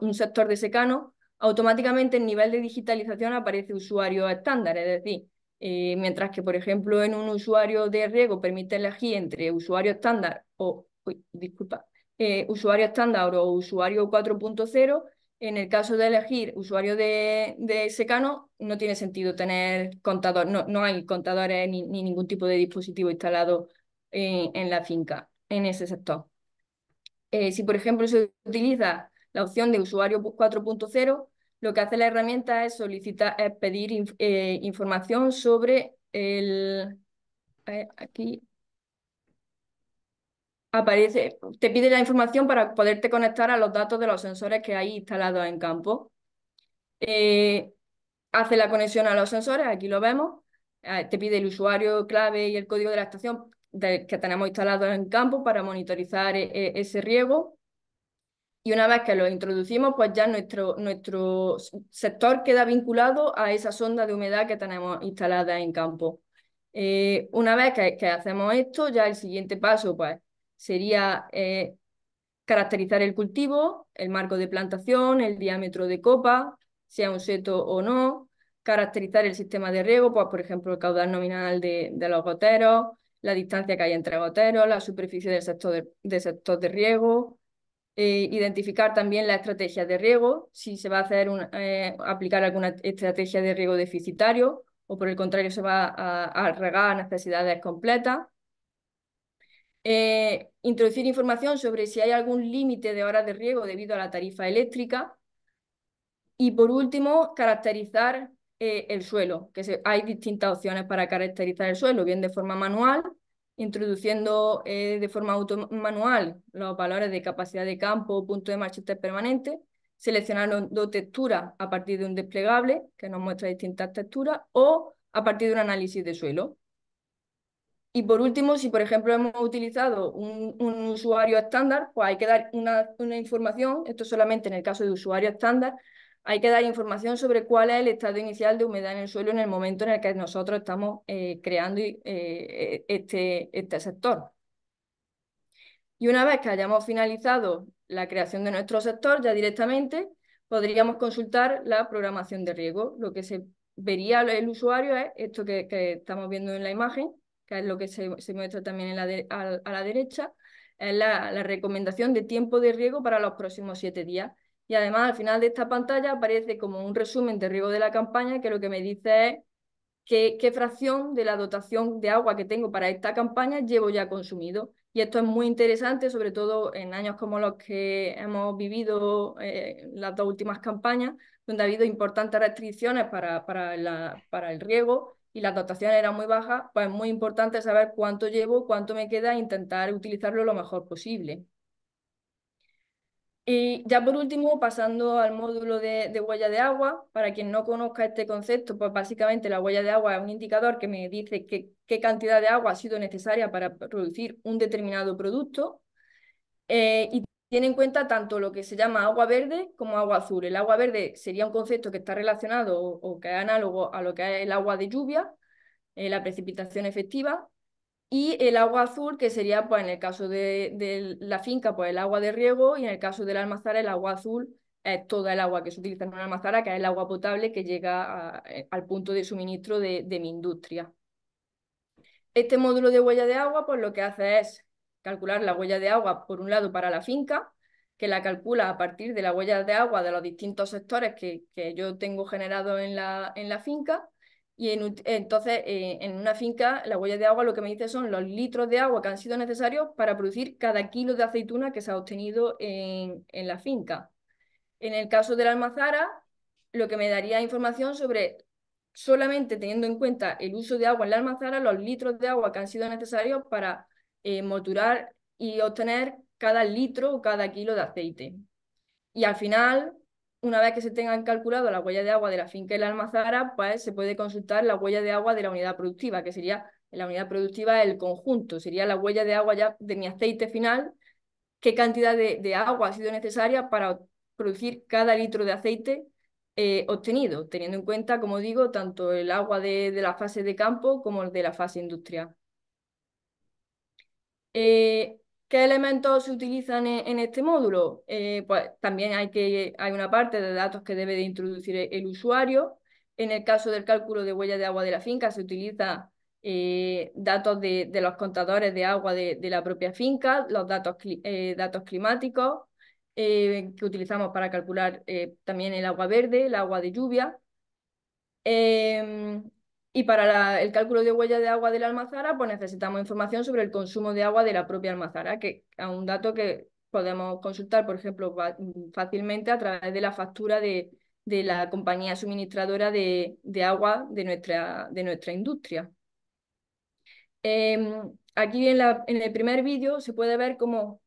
un sector de secano, automáticamente el nivel de digitalización aparece usuario estándar, es decir, eh, mientras que, por ejemplo, en un usuario de riego permite elegir entre usuario estándar o, disculpa, eh, usuario estándar o usuario 4.0, en el caso de elegir usuario de, de, secano, no tiene sentido tener contador, no, no hay contadores ni, ningún tipo de dispositivo instalado en, la finca, en ese sector. Eh, si, por ejemplo, se utiliza la opción de usuario 4.0, lo que hace la herramienta es solicitar, es pedir eh, información sobre el... Eh, aquí aparece, te pide la información para poderte conectar a los datos de los sensores que hay instalados en campo. Eh, hace la conexión a los sensores, aquí lo vemos, te pide el usuario clave y el código de la estación que tenemos instalado en campo para monitorizar ese riego y una vez que lo introducimos, pues ya nuestro, nuestro sector queda vinculado a esa sonda de humedad que tenemos instalada en campo. Eh, una vez que, hacemos esto, ya el siguiente paso pues, sería eh, caracterizar el cultivo, el marco de plantación, el diámetro de copa, sea un seto o no, caracterizar el sistema de riego, pues, por ejemplo, el caudal nominal de, los goteros, la distancia que hay entre goteros, la superficie del sector del sector de riego, eh, identificar también la estrategia de riego, si se va a hacer un, eh, aplicar alguna estrategia de riego deficitario o por el contrario se va a, a necesidades completas. Eh, introducir información sobre si hay algún límite de horas de riego debido a la tarifa eléctrica. Y por último, caracterizar el suelo, que hay distintas opciones para caracterizar el suelo, bien de forma manual introduciendo eh, de forma automanual los valores de capacidad de campo, o punto de marcha permanente, seleccionando texturas a partir de un desplegable que nos muestra distintas texturas o a partir de un análisis de suelo. Y por último, si por ejemplo hemos utilizado un, usuario estándar, pues hay que dar una, información, esto solamente en el caso de usuario estándar, hay que dar información sobre cuál es el estado inicial de humedad en el suelo en el momento en el que nosotros estamos eh, creando eh, eh, este, este, sector. Y una vez que hayamos finalizado la creación de nuestro sector, ya directamente podríamos consultar la programación de riego. Lo que se vería el usuario es esto que, estamos viendo en la imagen, que es lo que se, muestra también a, la derecha, es la recomendación de tiempo de riego para los próximos siete días y además, al final de esta pantalla aparece como un resumen de riego de la campaña que lo que me dice es qué, fracción de la dotación de agua que tengo para esta campaña llevo ya consumido. Y esto es muy interesante, sobre todo en años como los que hemos vivido eh, las dos últimas campañas, donde ha habido importantes restricciones para, para, para el riego y las dotaciones eran muy bajas, pues es muy importante saber cuánto llevo, cuánto me queda e intentar utilizarlo lo mejor posible. Y ya por último, pasando al módulo de, huella de agua, para quien no conozca este concepto, pues básicamente la huella de agua es un indicador que me dice qué cantidad de agua ha sido necesaria para producir un determinado producto eh, y tiene en cuenta tanto lo que se llama agua verde como agua azul. El agua verde sería un concepto que está relacionado o, que es análogo a lo que es el agua de lluvia, eh, la precipitación efectiva, y el agua azul, que sería pues, en el caso de, la finca, pues el agua de riego, y en el caso del la almazara, el agua azul es toda el agua que se utiliza en una almazara, que es el agua potable que llega eh, al punto de suministro de, mi industria. Este módulo de huella de agua, pues lo que hace es calcular la huella de agua, por un lado, para la finca, que la calcula a partir de la huella de agua de los distintos sectores que, yo tengo generado en la finca, y entonces, eh, en una finca, la huella de agua lo que me dice son los litros de agua que han sido necesarios para producir cada kilo de aceituna que se ha obtenido en, la finca. En el caso de la almazara, lo que me daría información sobre solamente teniendo en cuenta el uso de agua en la almazara, los litros de agua que han sido necesarios para eh, moturar y obtener cada litro o cada kilo de aceite. Y al final, una vez que se tengan calculado la huella de agua de la finca y la almazara, pues se puede consultar la huella de agua de la unidad productiva, que sería la unidad productiva el conjunto, sería la huella de agua ya de mi aceite final, qué cantidad de, agua ha sido necesaria para producir cada litro de aceite eh, obtenido, teniendo en cuenta, como digo, tanto el agua de, de la fase de campo como el de la fase industrial. Eh, ¿Qué elementos se utilizan en, este módulo? Eh, pues también hay, que, hay una parte de datos que debe de introducir el, usuario. En el caso del cálculo de huella de agua de la finca se utiliza eh, datos de, de, los contadores de agua de, la propia finca, los datos, eh, datos climáticos que utilizamos para calcular también el agua verde, el agua de lluvia. Em, y para el cálculo de huella de agua de la almazara, pues necesitamos información sobre el consumo de agua de la propia almazara, que es un dato que podemos consultar, por ejemplo, fácilmente a través de la factura de, la compañía suministradora de, agua de nuestra, de nuestra industria. Em, aquí en, el primer vídeo se puede ver cómo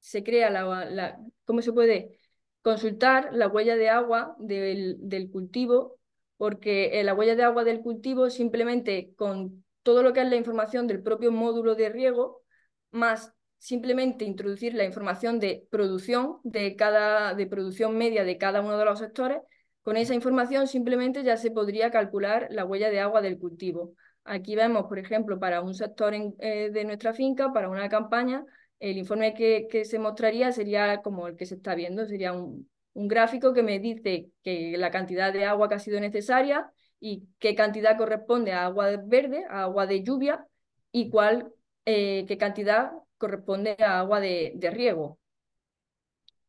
se crea la, cómo se puede consultar la huella de agua del, del cultivo porque eh, la huella de agua del cultivo simplemente con todo lo que es la información del propio módulo de riego, más simplemente introducir la información de producción de cada de producción media de cada uno de los sectores, con esa información simplemente ya se podría calcular la huella de agua del cultivo. Aquí vemos, por ejemplo, para un sector eh, de nuestra finca, para una campaña, el informe que, se mostraría sería como el que se está viendo, sería un, un gráfico que me dice que la cantidad de agua que ha sido necesaria y qué cantidad corresponde a agua verde, a agua de lluvia y cuál, eh, qué cantidad corresponde a agua de, riego.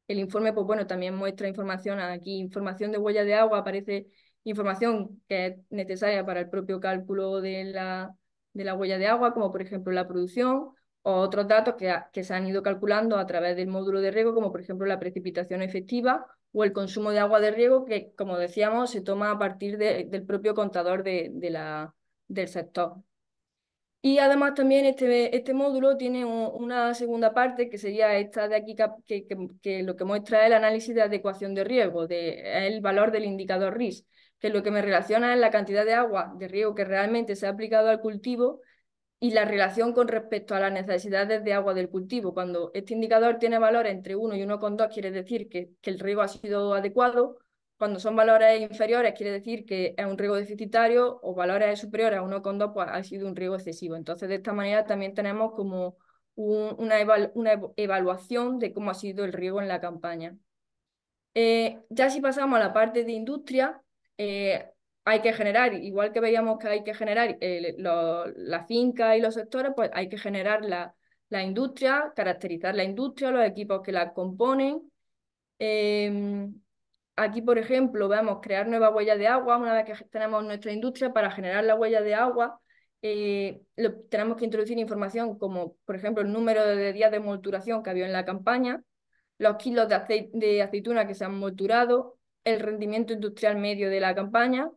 El informe, pues bueno, también muestra información aquí, información de huella de agua, aparece información que es necesaria para el propio cálculo de la, de la huella de agua, como por ejemplo la producción otros datos que, que, se han ido calculando a través del módulo de riego, como por ejemplo la precipitación efectiva o el consumo de agua de riego, que como decíamos se toma a partir del propio contador de, de la, del sector. Y además también este, este módulo tiene una segunda parte que sería esta de aquí, que, que, que, lo que muestra es el análisis de adecuación de riego, de, el valor del indicador RIS, que lo que me relaciona es la cantidad de agua de riego que realmente se ha aplicado al cultivo y la relación con respecto a las necesidades de agua del cultivo. Cuando este indicador tiene valores entre 1 y 1,2 quiere decir que, el riego ha sido adecuado, cuando son valores inferiores quiere decir que es un riego deficitario o valores superiores a 1,2 pues ha sido un riego excesivo. Entonces de esta manera también tenemos como una, una, evaluación de cómo ha sido el riego en la campaña. Eh, ya si pasamos a la parte de industria, eh, hay que generar, igual que veíamos que hay que generar eh, la finca y los sectores, pues hay que generar la, industria, caracterizar la industria, los equipos que la componen. Em, aquí, por ejemplo, vamos, crear nuevas huellas de agua, una vez que tenemos nuestra industria, para generar la huella de agua, eh, tenemos que introducir información como, por ejemplo, el número de días de molturación que había en la campaña, los kilos de, de aceituna que se han molturado, el rendimiento industrial medio de la campaña,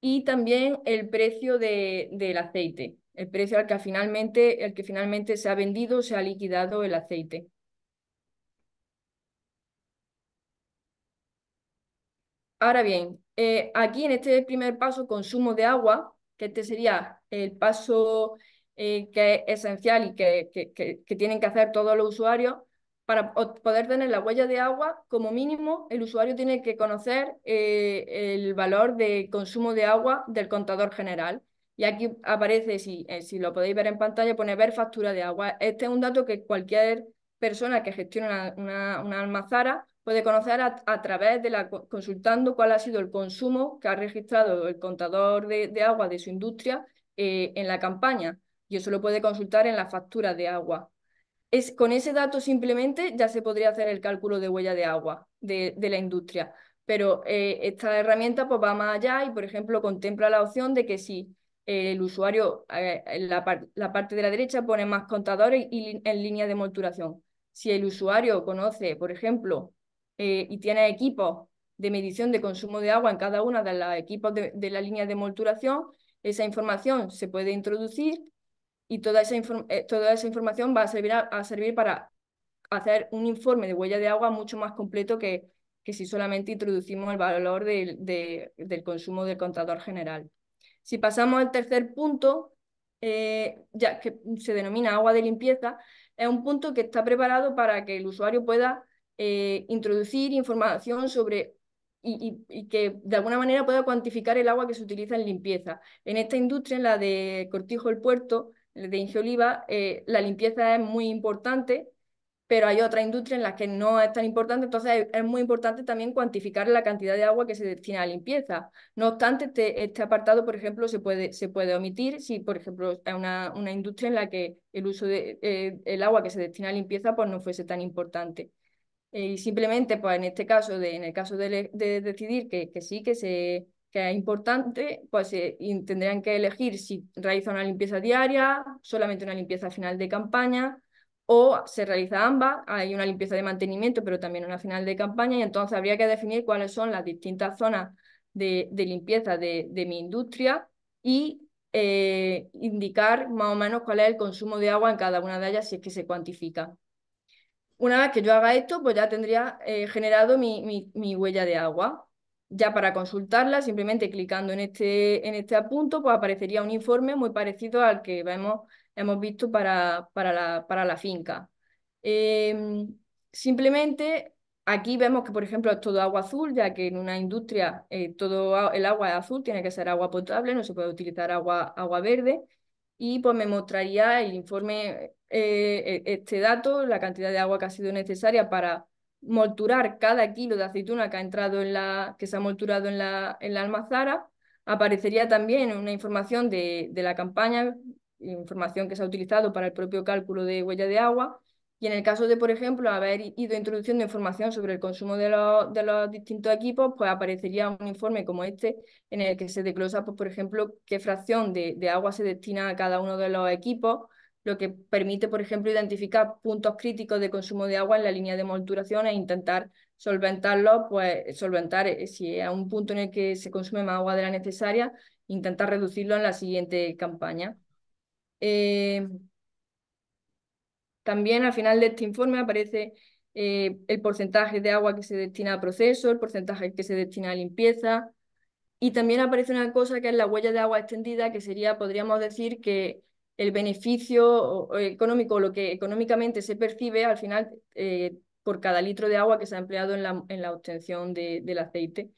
y también el precio del aceite, el precio al que, finalmente, el que finalmente se ha vendido, se ha liquidado el aceite. Ahora bien, eh, aquí en este primer paso, consumo de agua, que este sería el paso eh, que es esencial y que tienen que hacer todos los usuarios, para poder tener la huella de agua, como mínimo, el usuario tiene que conocer eh, el valor de consumo de agua del contador general. Y aquí aparece, eh, si, lo podéis ver en pantalla, pone ver factura de agua. Este es un dato que cualquier persona que gestione una, almazara puede conocer a, través de la consultando cuál ha sido el consumo que ha registrado el contador de, agua de su industria eh, en la campaña. Y eso lo puede consultar en la factura de agua es, con ese dato simplemente ya se podría hacer el cálculo de huella de agua de, la industria. Pero eh, esta herramienta pues, va más allá y, por ejemplo, contempla la opción de que si eh, el usuario, eh, en la, parte de la derecha pone más contadores y en línea de molturación. Si el usuario conoce, por ejemplo, y tiene equipos de medición de consumo de agua en cada una de los equipos de, la línea de molturación, esa información se puede introducir y eh, toda esa, información va a servir, a, servir para hacer un informe de huella de agua mucho más completo que, si solamente introducimos el valor del consumo del contador general. Si pasamos al tercer punto, eh, ya que se denomina agua de limpieza, es un punto que está preparado para que el usuario pueda eh, introducir información sobre y, y, que de alguna manera pueda cuantificar el agua que se utiliza en limpieza. En esta industria, en la de Cortijo el Puerto, de Ingeoliva, eh, la limpieza es muy importante, pero hay otra industria en la que no es tan importante, entonces es muy importante también cuantificar la cantidad de agua que se destina a limpieza. No obstante, este, este, apartado, por ejemplo, se puede, se puede omitir si, por ejemplo, es una, una, industria en la que el uso de eh, el agua que se destina a limpieza pues, no fuese tan importante. Eh, y simplemente, pues, en este caso, de, en el caso de, decidir que sí, que se que es importante, pues eh, tendrían que elegir si realiza una limpieza diaria, solamente una limpieza final de campaña, o se realiza ambas, hay una limpieza de mantenimiento, pero también una final de campaña, y entonces habría que definir cuáles son las distintas zonas de, limpieza de, mi industria y eh, indicar más o menos cuál es el consumo de agua en cada una de ellas, si es que se cuantifica. Una vez que yo haga esto, pues ya tendría eh, generado mi huella de agua. Ya para consultarla, simplemente clicando en este, en este apunto, pues aparecería un informe muy parecido al que hemos, hemos visto para, para, la, para la finca. Em, simplemente aquí vemos que, por ejemplo, es todo agua azul, ya que en una industria eh, todo el agua es azul, tiene que ser agua potable, no se puede utilizar agua, agua verde. Y pues me mostraría el informe, eh, e, este dato, la cantidad de agua que ha sido necesaria para molturar cada kilo de aceituna que ha entrado en la, que se ha molturado en la, en la almazara, aparecería también una información de, la campaña, información que se ha utilizado para el propio cálculo de huella de agua, y en el caso de, por ejemplo, haber ido introduciendo información sobre el consumo de, los distintos equipos, pues aparecería un informe como este en el que se desglosa, pues, por ejemplo, qué fracción de, agua se destina a cada uno de los equipos, lo que permite, por ejemplo, identificar puntos críticos de consumo de agua en la línea de molturación e intentar solventarlo pues solventar eh, si hay un punto en el que se consume más agua de la necesaria, intentar reducirlo en la siguiente campaña. Eh, también al final de este informe aparece eh, el porcentaje de agua que se destina a proceso, el porcentaje que se destina a limpieza, y también aparece una cosa que es la huella de agua extendida, que sería, podríamos decir, que el beneficio económico, lo que económicamente se percibe al final eh, por cada litro de agua que se ha empleado en la, en la obtención del aceite.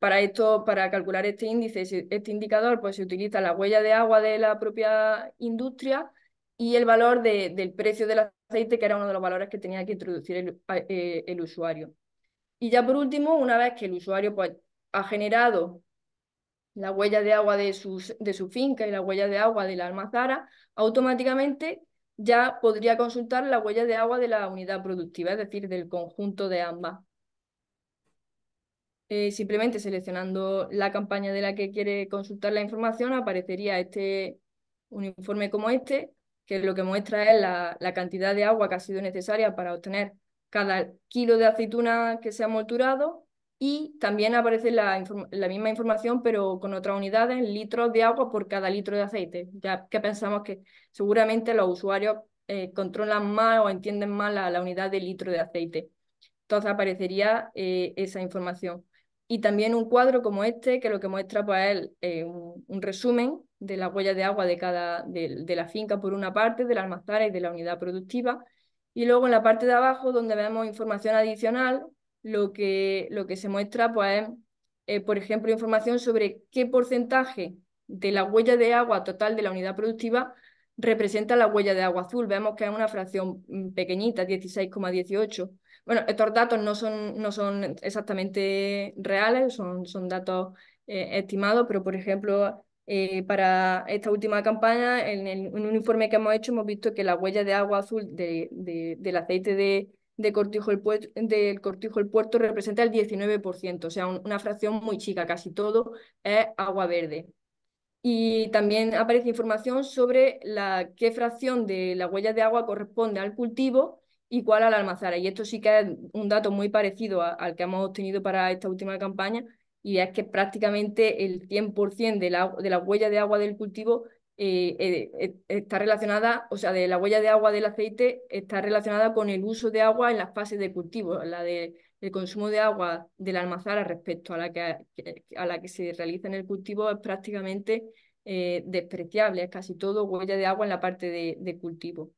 Para esto, para calcular este índice, este indicador, pues se utiliza la huella de agua de la propia industria y el valor del precio del aceite, que era uno de los valores que tenía que introducir el, eh, usuario. Y ya por último, una vez que el usuario pues, ha generado la huella de agua de, sus, de su finca y la huella de agua de la almazara, automáticamente ya podría consultar la huella de agua de la unidad productiva, es decir, del conjunto de ambas. Eh, simplemente seleccionando la campaña de la que quiere consultar la información, aparecería este, un informe como este, que lo que muestra es la, la cantidad de agua que ha sido necesaria para obtener cada kilo de aceituna que se ha molturado, y también aparece la, misma información, pero con otras unidades, litros de agua por cada litro de aceite, ya que pensamos que seguramente los usuarios eh, controlan más o entienden más la, unidad de litro de aceite. Entonces aparecería eh, esa información. Y también un cuadro como este, que lo que muestra pues, es eh, un, resumen de la huella de agua de, cada, de, la finca por una parte, del almacén y de la unidad productiva. Y luego en la parte de abajo, donde vemos información adicional, lo que, lo que se muestra pues, eh, por ejemplo, información sobre qué porcentaje de la huella de agua total de la unidad productiva representa la huella de agua azul. Vemos que es una fracción mm, pequeñita, 16,18. Bueno, estos datos no son, no son exactamente reales, son, son datos eh, estimados, pero por ejemplo, eh, para esta última campaña, en, un informe que hemos hecho, hemos visto que la huella de agua azul del aceite de, de Cortijo el Puerto, del Cortijo el Puerto representa el 19%, o sea, una fracción muy chica, casi todo es agua verde. Y también aparece información sobre la, qué fracción de la huella de agua corresponde al cultivo y cuál la almazara. Y esto sí que es un dato muy parecido al que hemos obtenido para esta última campaña, y es que prácticamente el 100% de la, de la huella de agua del cultivo eh, eh, eh, está relacionada, o sea, de la huella de agua del aceite está relacionada con el uso de agua en las fases de cultivo, la de el consumo de agua de la almazara respecto a la que, a la que se realiza en el cultivo es prácticamente despreciable, es casi todo huella de agua en la parte de, cultivo.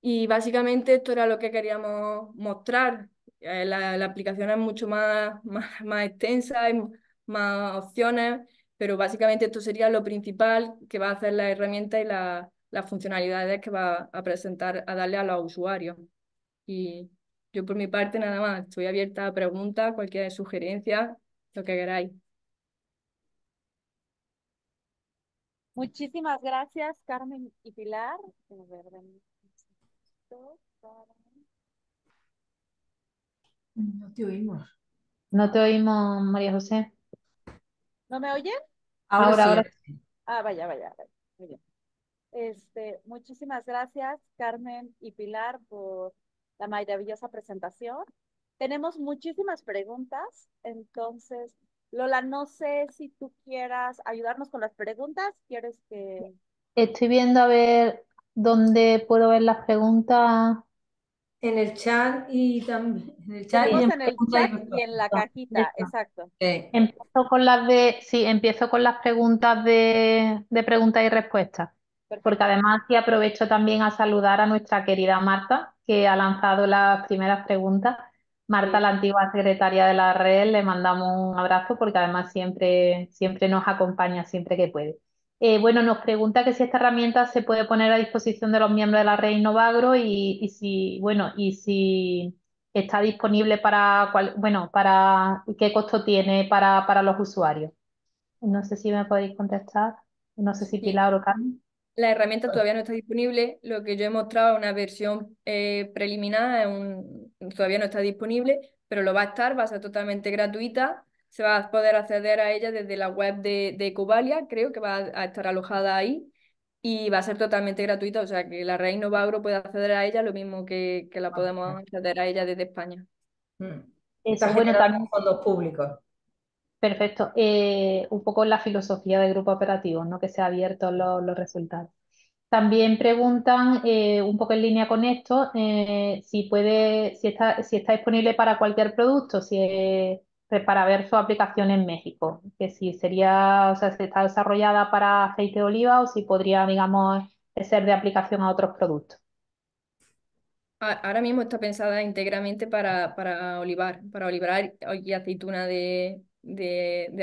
Y básicamente esto era lo que queríamos mostrar. La, aplicación es mucho más, más, más extensa, hay más opciones pero básicamente esto sería lo principal que va a hacer la herramienta y las funcionalidades que va a presentar, a darle a los usuarios. Y yo por mi parte nada más, estoy abierta a preguntas, cualquier sugerencia, lo que queráis. Muchísimas gracias, Carmen y Pilar. No te oímos. No te oímos, María José. ¿No me oyes? Ahora, ahora, Ah, vaya, vaya, Este, muchísimas gracias, Carmen y Pilar, por la maravillosa presentación. Tenemos muchísimas preguntas, entonces, Lola, no sé si tú quieras ayudarnos con las preguntas. ¿Quieres que...? Estoy viendo a ver dónde puedo ver las preguntas en el chat y también en el chat, en, la cajita, exacto. Empiezo con las de, sí, empiezo con las preguntas de, de preguntas y respuestas, porque además sí aprovecho también a saludar a nuestra querida Marta, que ha lanzado las primeras preguntas. Marta, la antigua secretaria de la red, le mandamos un abrazo porque además siempre, siempre nos acompaña siempre que puede. Eh, bueno, nos pregunta que si esta herramienta se puede poner a disposición de los miembros de la red Innovagro y, si, bueno, y si está disponible para, bueno, para, qué costo tiene para, los usuarios. No sé si me podéis contestar. No sé si Pilar o Carmen. La herramienta todavía no está disponible. Lo que yo he mostrado es una versión eh, preliminar, todavía no está disponible, pero lo va a estar, va a ser totalmente gratuita se va a poder acceder a ella desde la web de, Cubalia, creo que va a estar alojada ahí y va a ser totalmente gratuita, o sea que la Reina Novagro puede acceder a ella lo mismo que, que la podemos acceder a ella desde España. Mm. Está bueno, también fondos públicos. Perfecto. Eh, un poco la filosofía del grupo operativo, ¿no? que se ha abierto los resultados. También preguntan, eh, un poco en línea con esto, eh, si puede, si está, si está disponible para cualquier producto, si este, para ver su aplicación en México, que si sería, o sea, si está desarrollada para aceite de oliva o si podría, digamos, ser de aplicación a otros productos. Ahora mismo está pensada íntegramente para, para olivar, para olivar y aceituna de,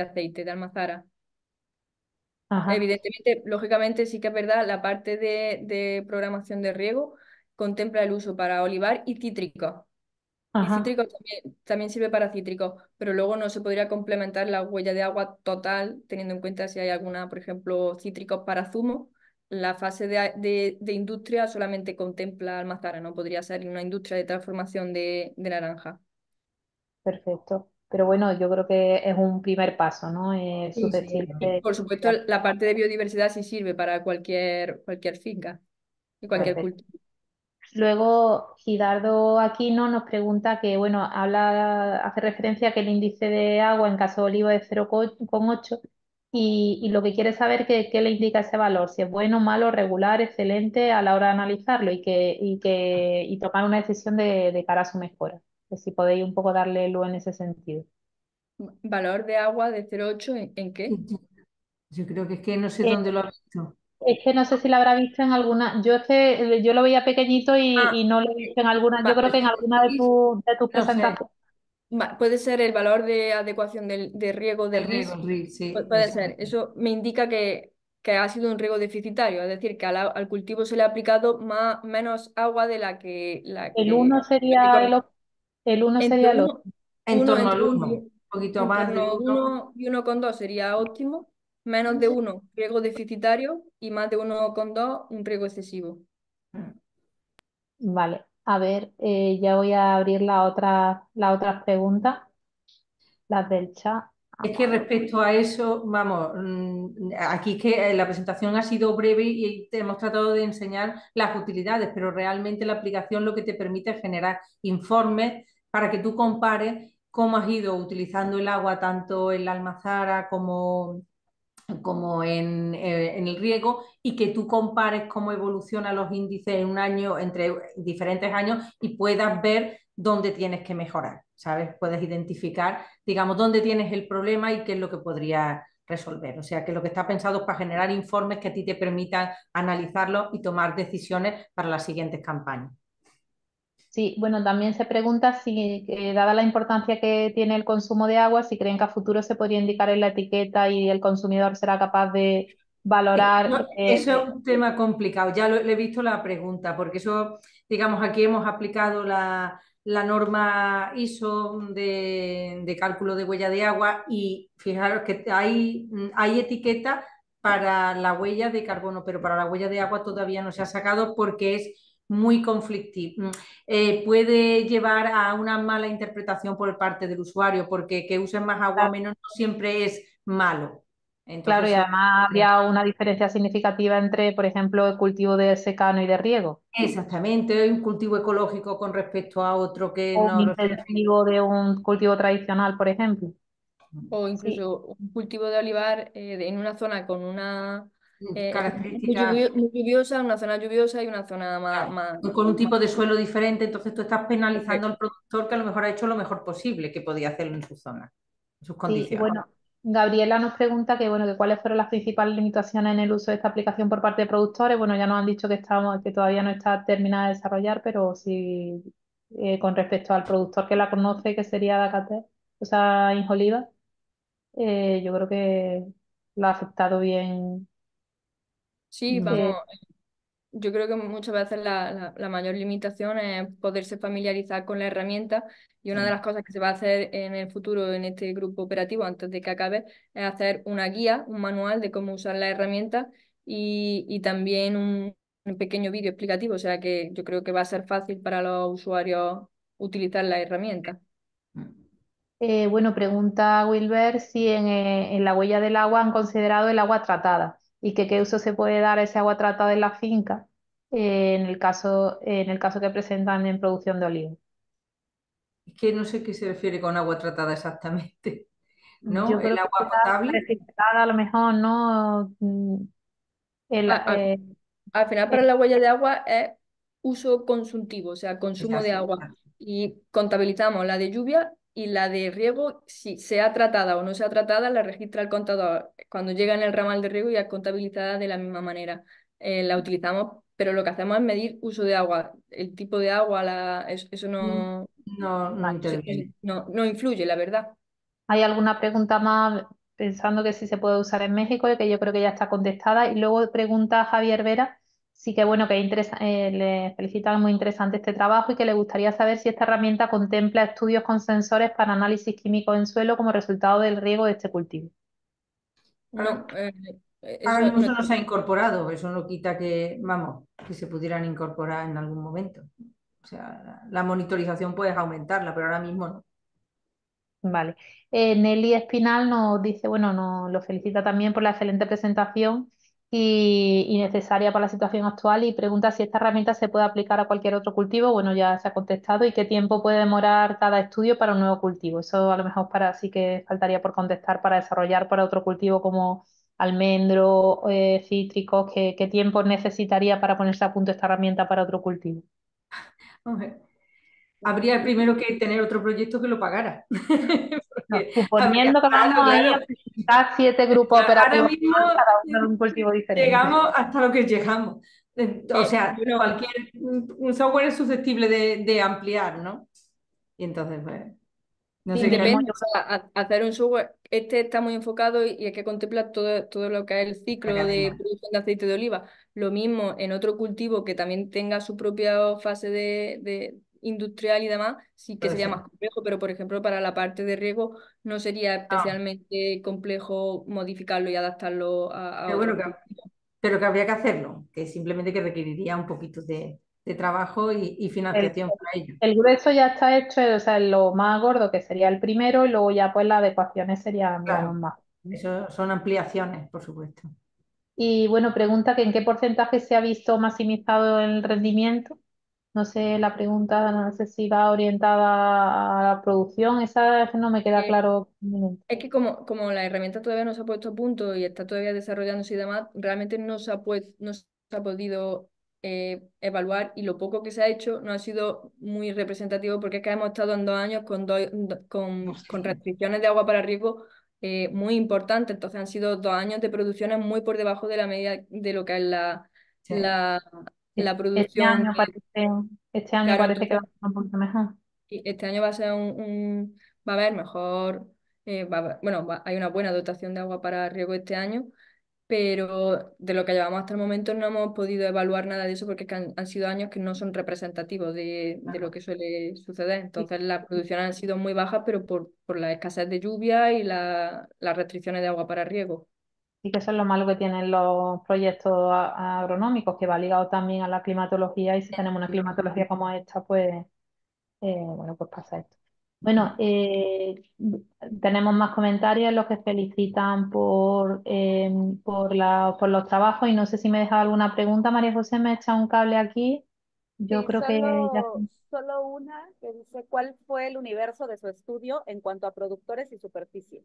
aceite, de almazara. Evidentemente, lógicamente sí que es verdad, la parte de, programación de riego contempla el uso para olivar y cítricos, y también, sirve para cítricos, pero luego no se podría complementar la huella de agua total, teniendo en cuenta si hay alguna, por ejemplo, cítricos para zumo. La fase de, industria solamente contempla almazara, no podría ser una industria de transformación de, naranja. Perfecto. Pero bueno, yo creo que es un primer paso, ¿no? Eh, es por supuesto, la parte de biodiversidad sí sirve para cualquier, cualquier finca y cualquier cultivo. Luego, Gidardo Aquino nos pregunta que, bueno, habla, hace referencia a que el índice de agua en caso de oliva es 0,8 y, y, lo que quiere saber que qué le indica ese valor, si es bueno, malo, regular, excelente a la hora de analizarlo y, que, y, que, y tomar una decisión de, cara a su mejora. si podéis un poco darle luz en ese sentido. ¿Valor de agua de 0,8 en, en qué? Yo creo que es que no sé eh, dónde lo ha visto. Es que no sé si la habrá visto en alguna. Yo eh, yo lo veía pequeñito ah, y, no lo he visto en alguna. Yo creo que en alguna de, de tus presentaciones. Puede ser el valor de adecuación del, de riego del riego. puede ser. Eso me indica que, que, ha sido un riego deficitario, es decir, que al, cultivo se le ha aplicado más, menos agua de la que. La el 1 sería el, uno sería el otro. En torno al 1. Un poquito más. Uno, uno con 1,2 sería óptimo menos de uno, riesgo deficitario, y más de uno con dos, un riesgo excesivo. Vale, a ver, eh, ya voy a abrir la otra, la otra pregunta, las del chat. Es que respecto a eso, vamos, mm, aquí que eh, la presentación ha sido breve y hemos tratado de enseñar las utilidades, pero realmente la aplicación lo que te permite es generar informes para que tú compares cómo has ido utilizando el agua tanto en la almazara como como en, eh, el riego y que tú compares cómo evolucionan los índices en un año, entre diferentes años y puedas ver dónde tienes que mejorar, ¿sabes? Puedes identificar, digamos, dónde tienes el problema y qué es lo que podría resolver. O sea, que lo que está pensado es para generar informes que a ti te permitan analizarlo y tomar decisiones para las siguientes campañas. Sí, bueno, también se pregunta si, eh, dada la importancia que tiene el consumo de agua, si creen que a futuro se podría indicar en la etiqueta y el consumidor será capaz de valorar. Eh, eso es eh, un tema complicado, ya le he visto la pregunta, porque eso, digamos, aquí hemos aplicado la, norma ISO de, de, cálculo de huella de agua y fijaros que hay, hay etiqueta para la huella de carbono, pero para la huella de agua todavía no se ha sacado porque es muy conflictivo. Mm, eh, puede llevar a una mala interpretación por parte del usuario, porque que usen más agua o menos no siempre es malo. claro, y además mm. habría una diferencia significativa entre, por ejemplo, el cultivo de secano y de riego. Exactamente, un cultivo ecológico con respecto a otro que o no. Un cultivo de un cultivo tradicional, por ejemplo. O incluso un cultivo de olivar eh, en una zona con una eh, lluviosa, una zona lluviosa y una zona más, Con un tipo de suelo diferente, entonces tú estás penalizando al productor que a lo mejor ha hecho lo mejor posible que podía hacerlo en su zona, en sus condiciones. bueno, Gabriela nos pregunta que, bueno, que cuáles fueron las principales limitaciones en el uso de esta aplicación por parte de productores. Bueno, ya nos han dicho que, estamos, que todavía no está terminada de desarrollar, pero sí eh, con respecto al productor que la conoce, que sería Dacate o sea, Injoliva, eh, yo creo que la ha aceptado bien Sí, vamos, yo creo que muchas veces la, la, mayor limitación es poderse familiarizar con la herramienta y una de las cosas que se va a hacer en el futuro en este grupo operativo antes de que acabe es hacer una guía, un manual de cómo usar la herramienta y, también un, pequeño vídeo explicativo, o sea que yo creo que va a ser fácil para los usuarios utilizar la herramienta. Eh, bueno, pregunta Wilber si eh, en la huella del agua han considerado el agua tratada y que qué uso se puede dar a ese agua tratada en la finca eh, en, el caso, en el caso que presentan en producción de olivo. Es que no sé qué se refiere con agua tratada exactamente. ¿No? el agua potable. a lo mejor, ¿no? Eh, al, final, para eh, la huella de agua es uso consultivo, o sea, consumo de agua. Y contabilizamos la de lluvia y la de riego, si sea tratada o no sea tratada, la registra el contador cuando llega en el ramal de riego y es contabilizada de la misma manera. Eh, la utilizamos, pero lo que hacemos es medir uso de agua, el tipo de agua, la, eso, mm, no, no, no, influye, la verdad. ¿Hay alguna pregunta más pensando que sí se puede usar en México que yo creo que ya está contestada? Y luego pregunta Javier Vera sí que bueno, que les eh, felicita le muy interesante este trabajo y que le gustaría saber si esta herramienta contempla estudios con sensores para análisis químico en suelo como resultado del riego de este cultivo. Bueno, ah. eh, eh, ahora mismo eso no se ha incorporado, eso no quita que, vamos, que se pudieran incorporar en algún momento. O sea, la monitorización puedes aumentarla, pero ahora mismo no. Vale. Nelly Espinal nos dice, bueno, nos lo felicita también por la excelente presentación y, necesaria para la situación actual y pregunta si esta herramienta se puede aplicar a cualquier otro cultivo. Bueno, ya se ha contestado y qué tiempo puede demorar cada estudio para un nuevo cultivo. Eso a lo mejor para sí que faltaría por contestar para desarrollar para otro cultivo como almendro, eh, cítricos, ¿qué, tiempo necesitaría para ponerse a punto esta herramienta para otro cultivo. habría primero que tener otro proyecto que lo pagara. suponiendo que vamos presentar siete grupos operativos un cultivo diferente. Llegamos hasta lo que llegamos. O sea, cualquier un software es susceptible de, ampliar, ¿no? Y entonces, pues, no sé Depende, hacer un software, este está muy enfocado y hay que contemplar todo, todo lo que es el ciclo de producción de aceite de oliva. Lo mismo en otro cultivo que también tenga su propia fase de industrial y demás, sí que sería más complejo, pero por ejemplo para la parte de riego no sería ah. especialmente complejo modificarlo y adaptarlo a... pero, que, habría que hacerlo, que simplemente que requeriría un poquito de, trabajo y, financiación el, para ello. El grueso ya está hecho, o sea, lo más gordo que sería el primero y luego ya pues las adecuaciones serían más. Eso son ampliaciones, por supuesto. Y bueno, pregunta que en qué porcentaje se ha visto maximizado el rendimiento. No sé, la pregunta, no sé si va orientada a la producción, esa no me queda claro. Es que como, como la herramienta todavía no se ha puesto a punto y está todavía desarrollándose y demás, realmente no se ha, no se ha podido eh, evaluar y lo poco que se ha hecho no ha sido muy representativo porque es que hemos estado en dos años con, con, restricciones de agua para riego eh, muy importantes. Entonces han sido dos años de producciones muy por debajo de la medida de lo que es la, la, la Este producción año parece, este año parece que va a ser un mejor. y este año va a ser un, va a haber mejor, eh, bueno, hay una buena dotación de agua para riego este año, pero de lo que llevamos hasta el momento no hemos podido evaluar nada de eso porque han, sido años que no son representativos de, lo que suele suceder. Entonces las producción han sido muy bajas, pero por, por la escasez de lluvia y la- las restricciones de agua para riego. Y que eso es lo malo que tienen los proyectos agronómicos, que va ligado también a la climatología y si tenemos una climatología como esta, pues, eh, bueno, pues pasa esto. Bueno, eh, tenemos más comentarios, los que felicitan por, em, por, la, por los trabajos y no sé si me deja alguna pregunta. María José me ha echado un cable aquí. Yo creo que... Ya... Solo una que dice, ¿cuál fue el universo de su estudio en cuanto a productores y superficie?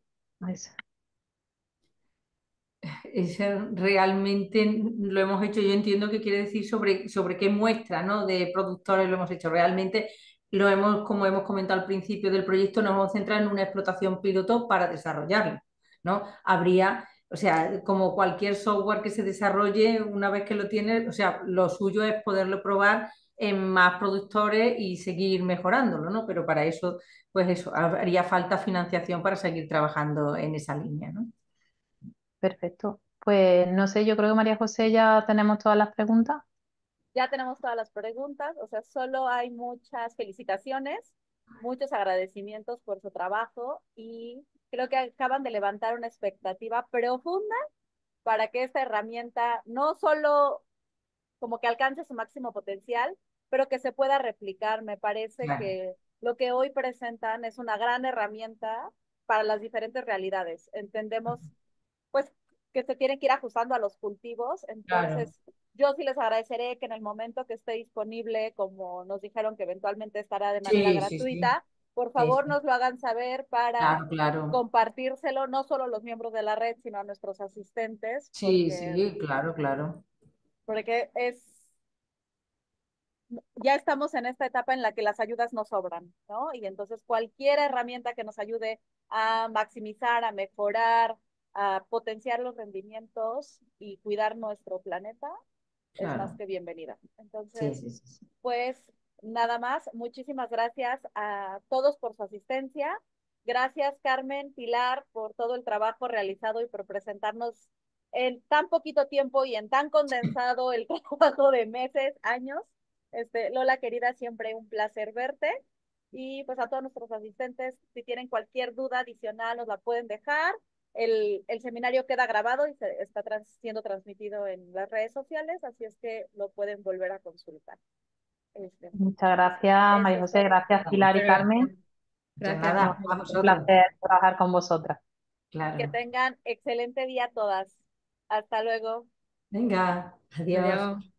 realmente lo hemos hecho, yo entiendo que quiere decir sobre, sobre qué muestra ¿no? de productores lo hemos hecho. Realmente lo hemos, como hemos comentado al principio del proyecto, nos hemos centrado en una explotación piloto para desarrollarlo. ¿no? Habría, o sea, como cualquier software que se desarrolle, una vez que lo tiene, o sea, lo suyo es poderlo probar en más productores y seguir mejorándolo, ¿no? Pero para eso, pues eso, haría falta financiación para seguir trabajando en esa línea, ¿no? Perfecto. Pues no sé, yo creo que María José ya tenemos todas las preguntas. Ya tenemos todas las preguntas, o sea, solo hay muchas felicitaciones, muchos agradecimientos por su trabajo y creo que acaban de levantar una expectativa profunda para que esta herramienta no solo como que alcance su máximo potencial, pero que se pueda replicar. Me parece que lo que hoy presentan es una gran herramienta para las diferentes realidades. Entendemos pues que se tienen que ir ajustando a los cultivos. Entonces, yo sí les agradeceré que en el momento que esté disponible, como nos dijeron que eventualmente estará de manera gratuita, por favor nos lo hagan saber para compartírselo, no solo a los miembros de la red, sino a nuestros asistentes. Sí, sí, claro, claro. Porque es ya estamos en esta etapa en la que las ayudas no sobran, ¿no? Y entonces cualquier herramienta que nos ayude a maximizar, a mejorar, a potenciar los rendimientos y cuidar nuestro planeta, es más que bienvenida. Entonces, pues nada más, muchísimas gracias a todos por su asistencia. Gracias Carmen, Pilar, por todo el trabajo realizado y por presentarnos en tan poquito tiempo y en tan condensado el trabajo de meses, años. Este, Lola, querida, siempre un placer verte. Y pues a todos nuestros asistentes, si tienen cualquier duda adicional, nos la pueden dejar. El, seminario queda grabado y se, está siendo transmitido en las redes sociales, así es que lo pueden volver a consultar. Este, Muchas gracias, María José. Gracias, Pilar y Carmen. Gracias. un placer trabajar con vosotras. Que tengan excelente día todas. Hasta luego. Venga, adiós.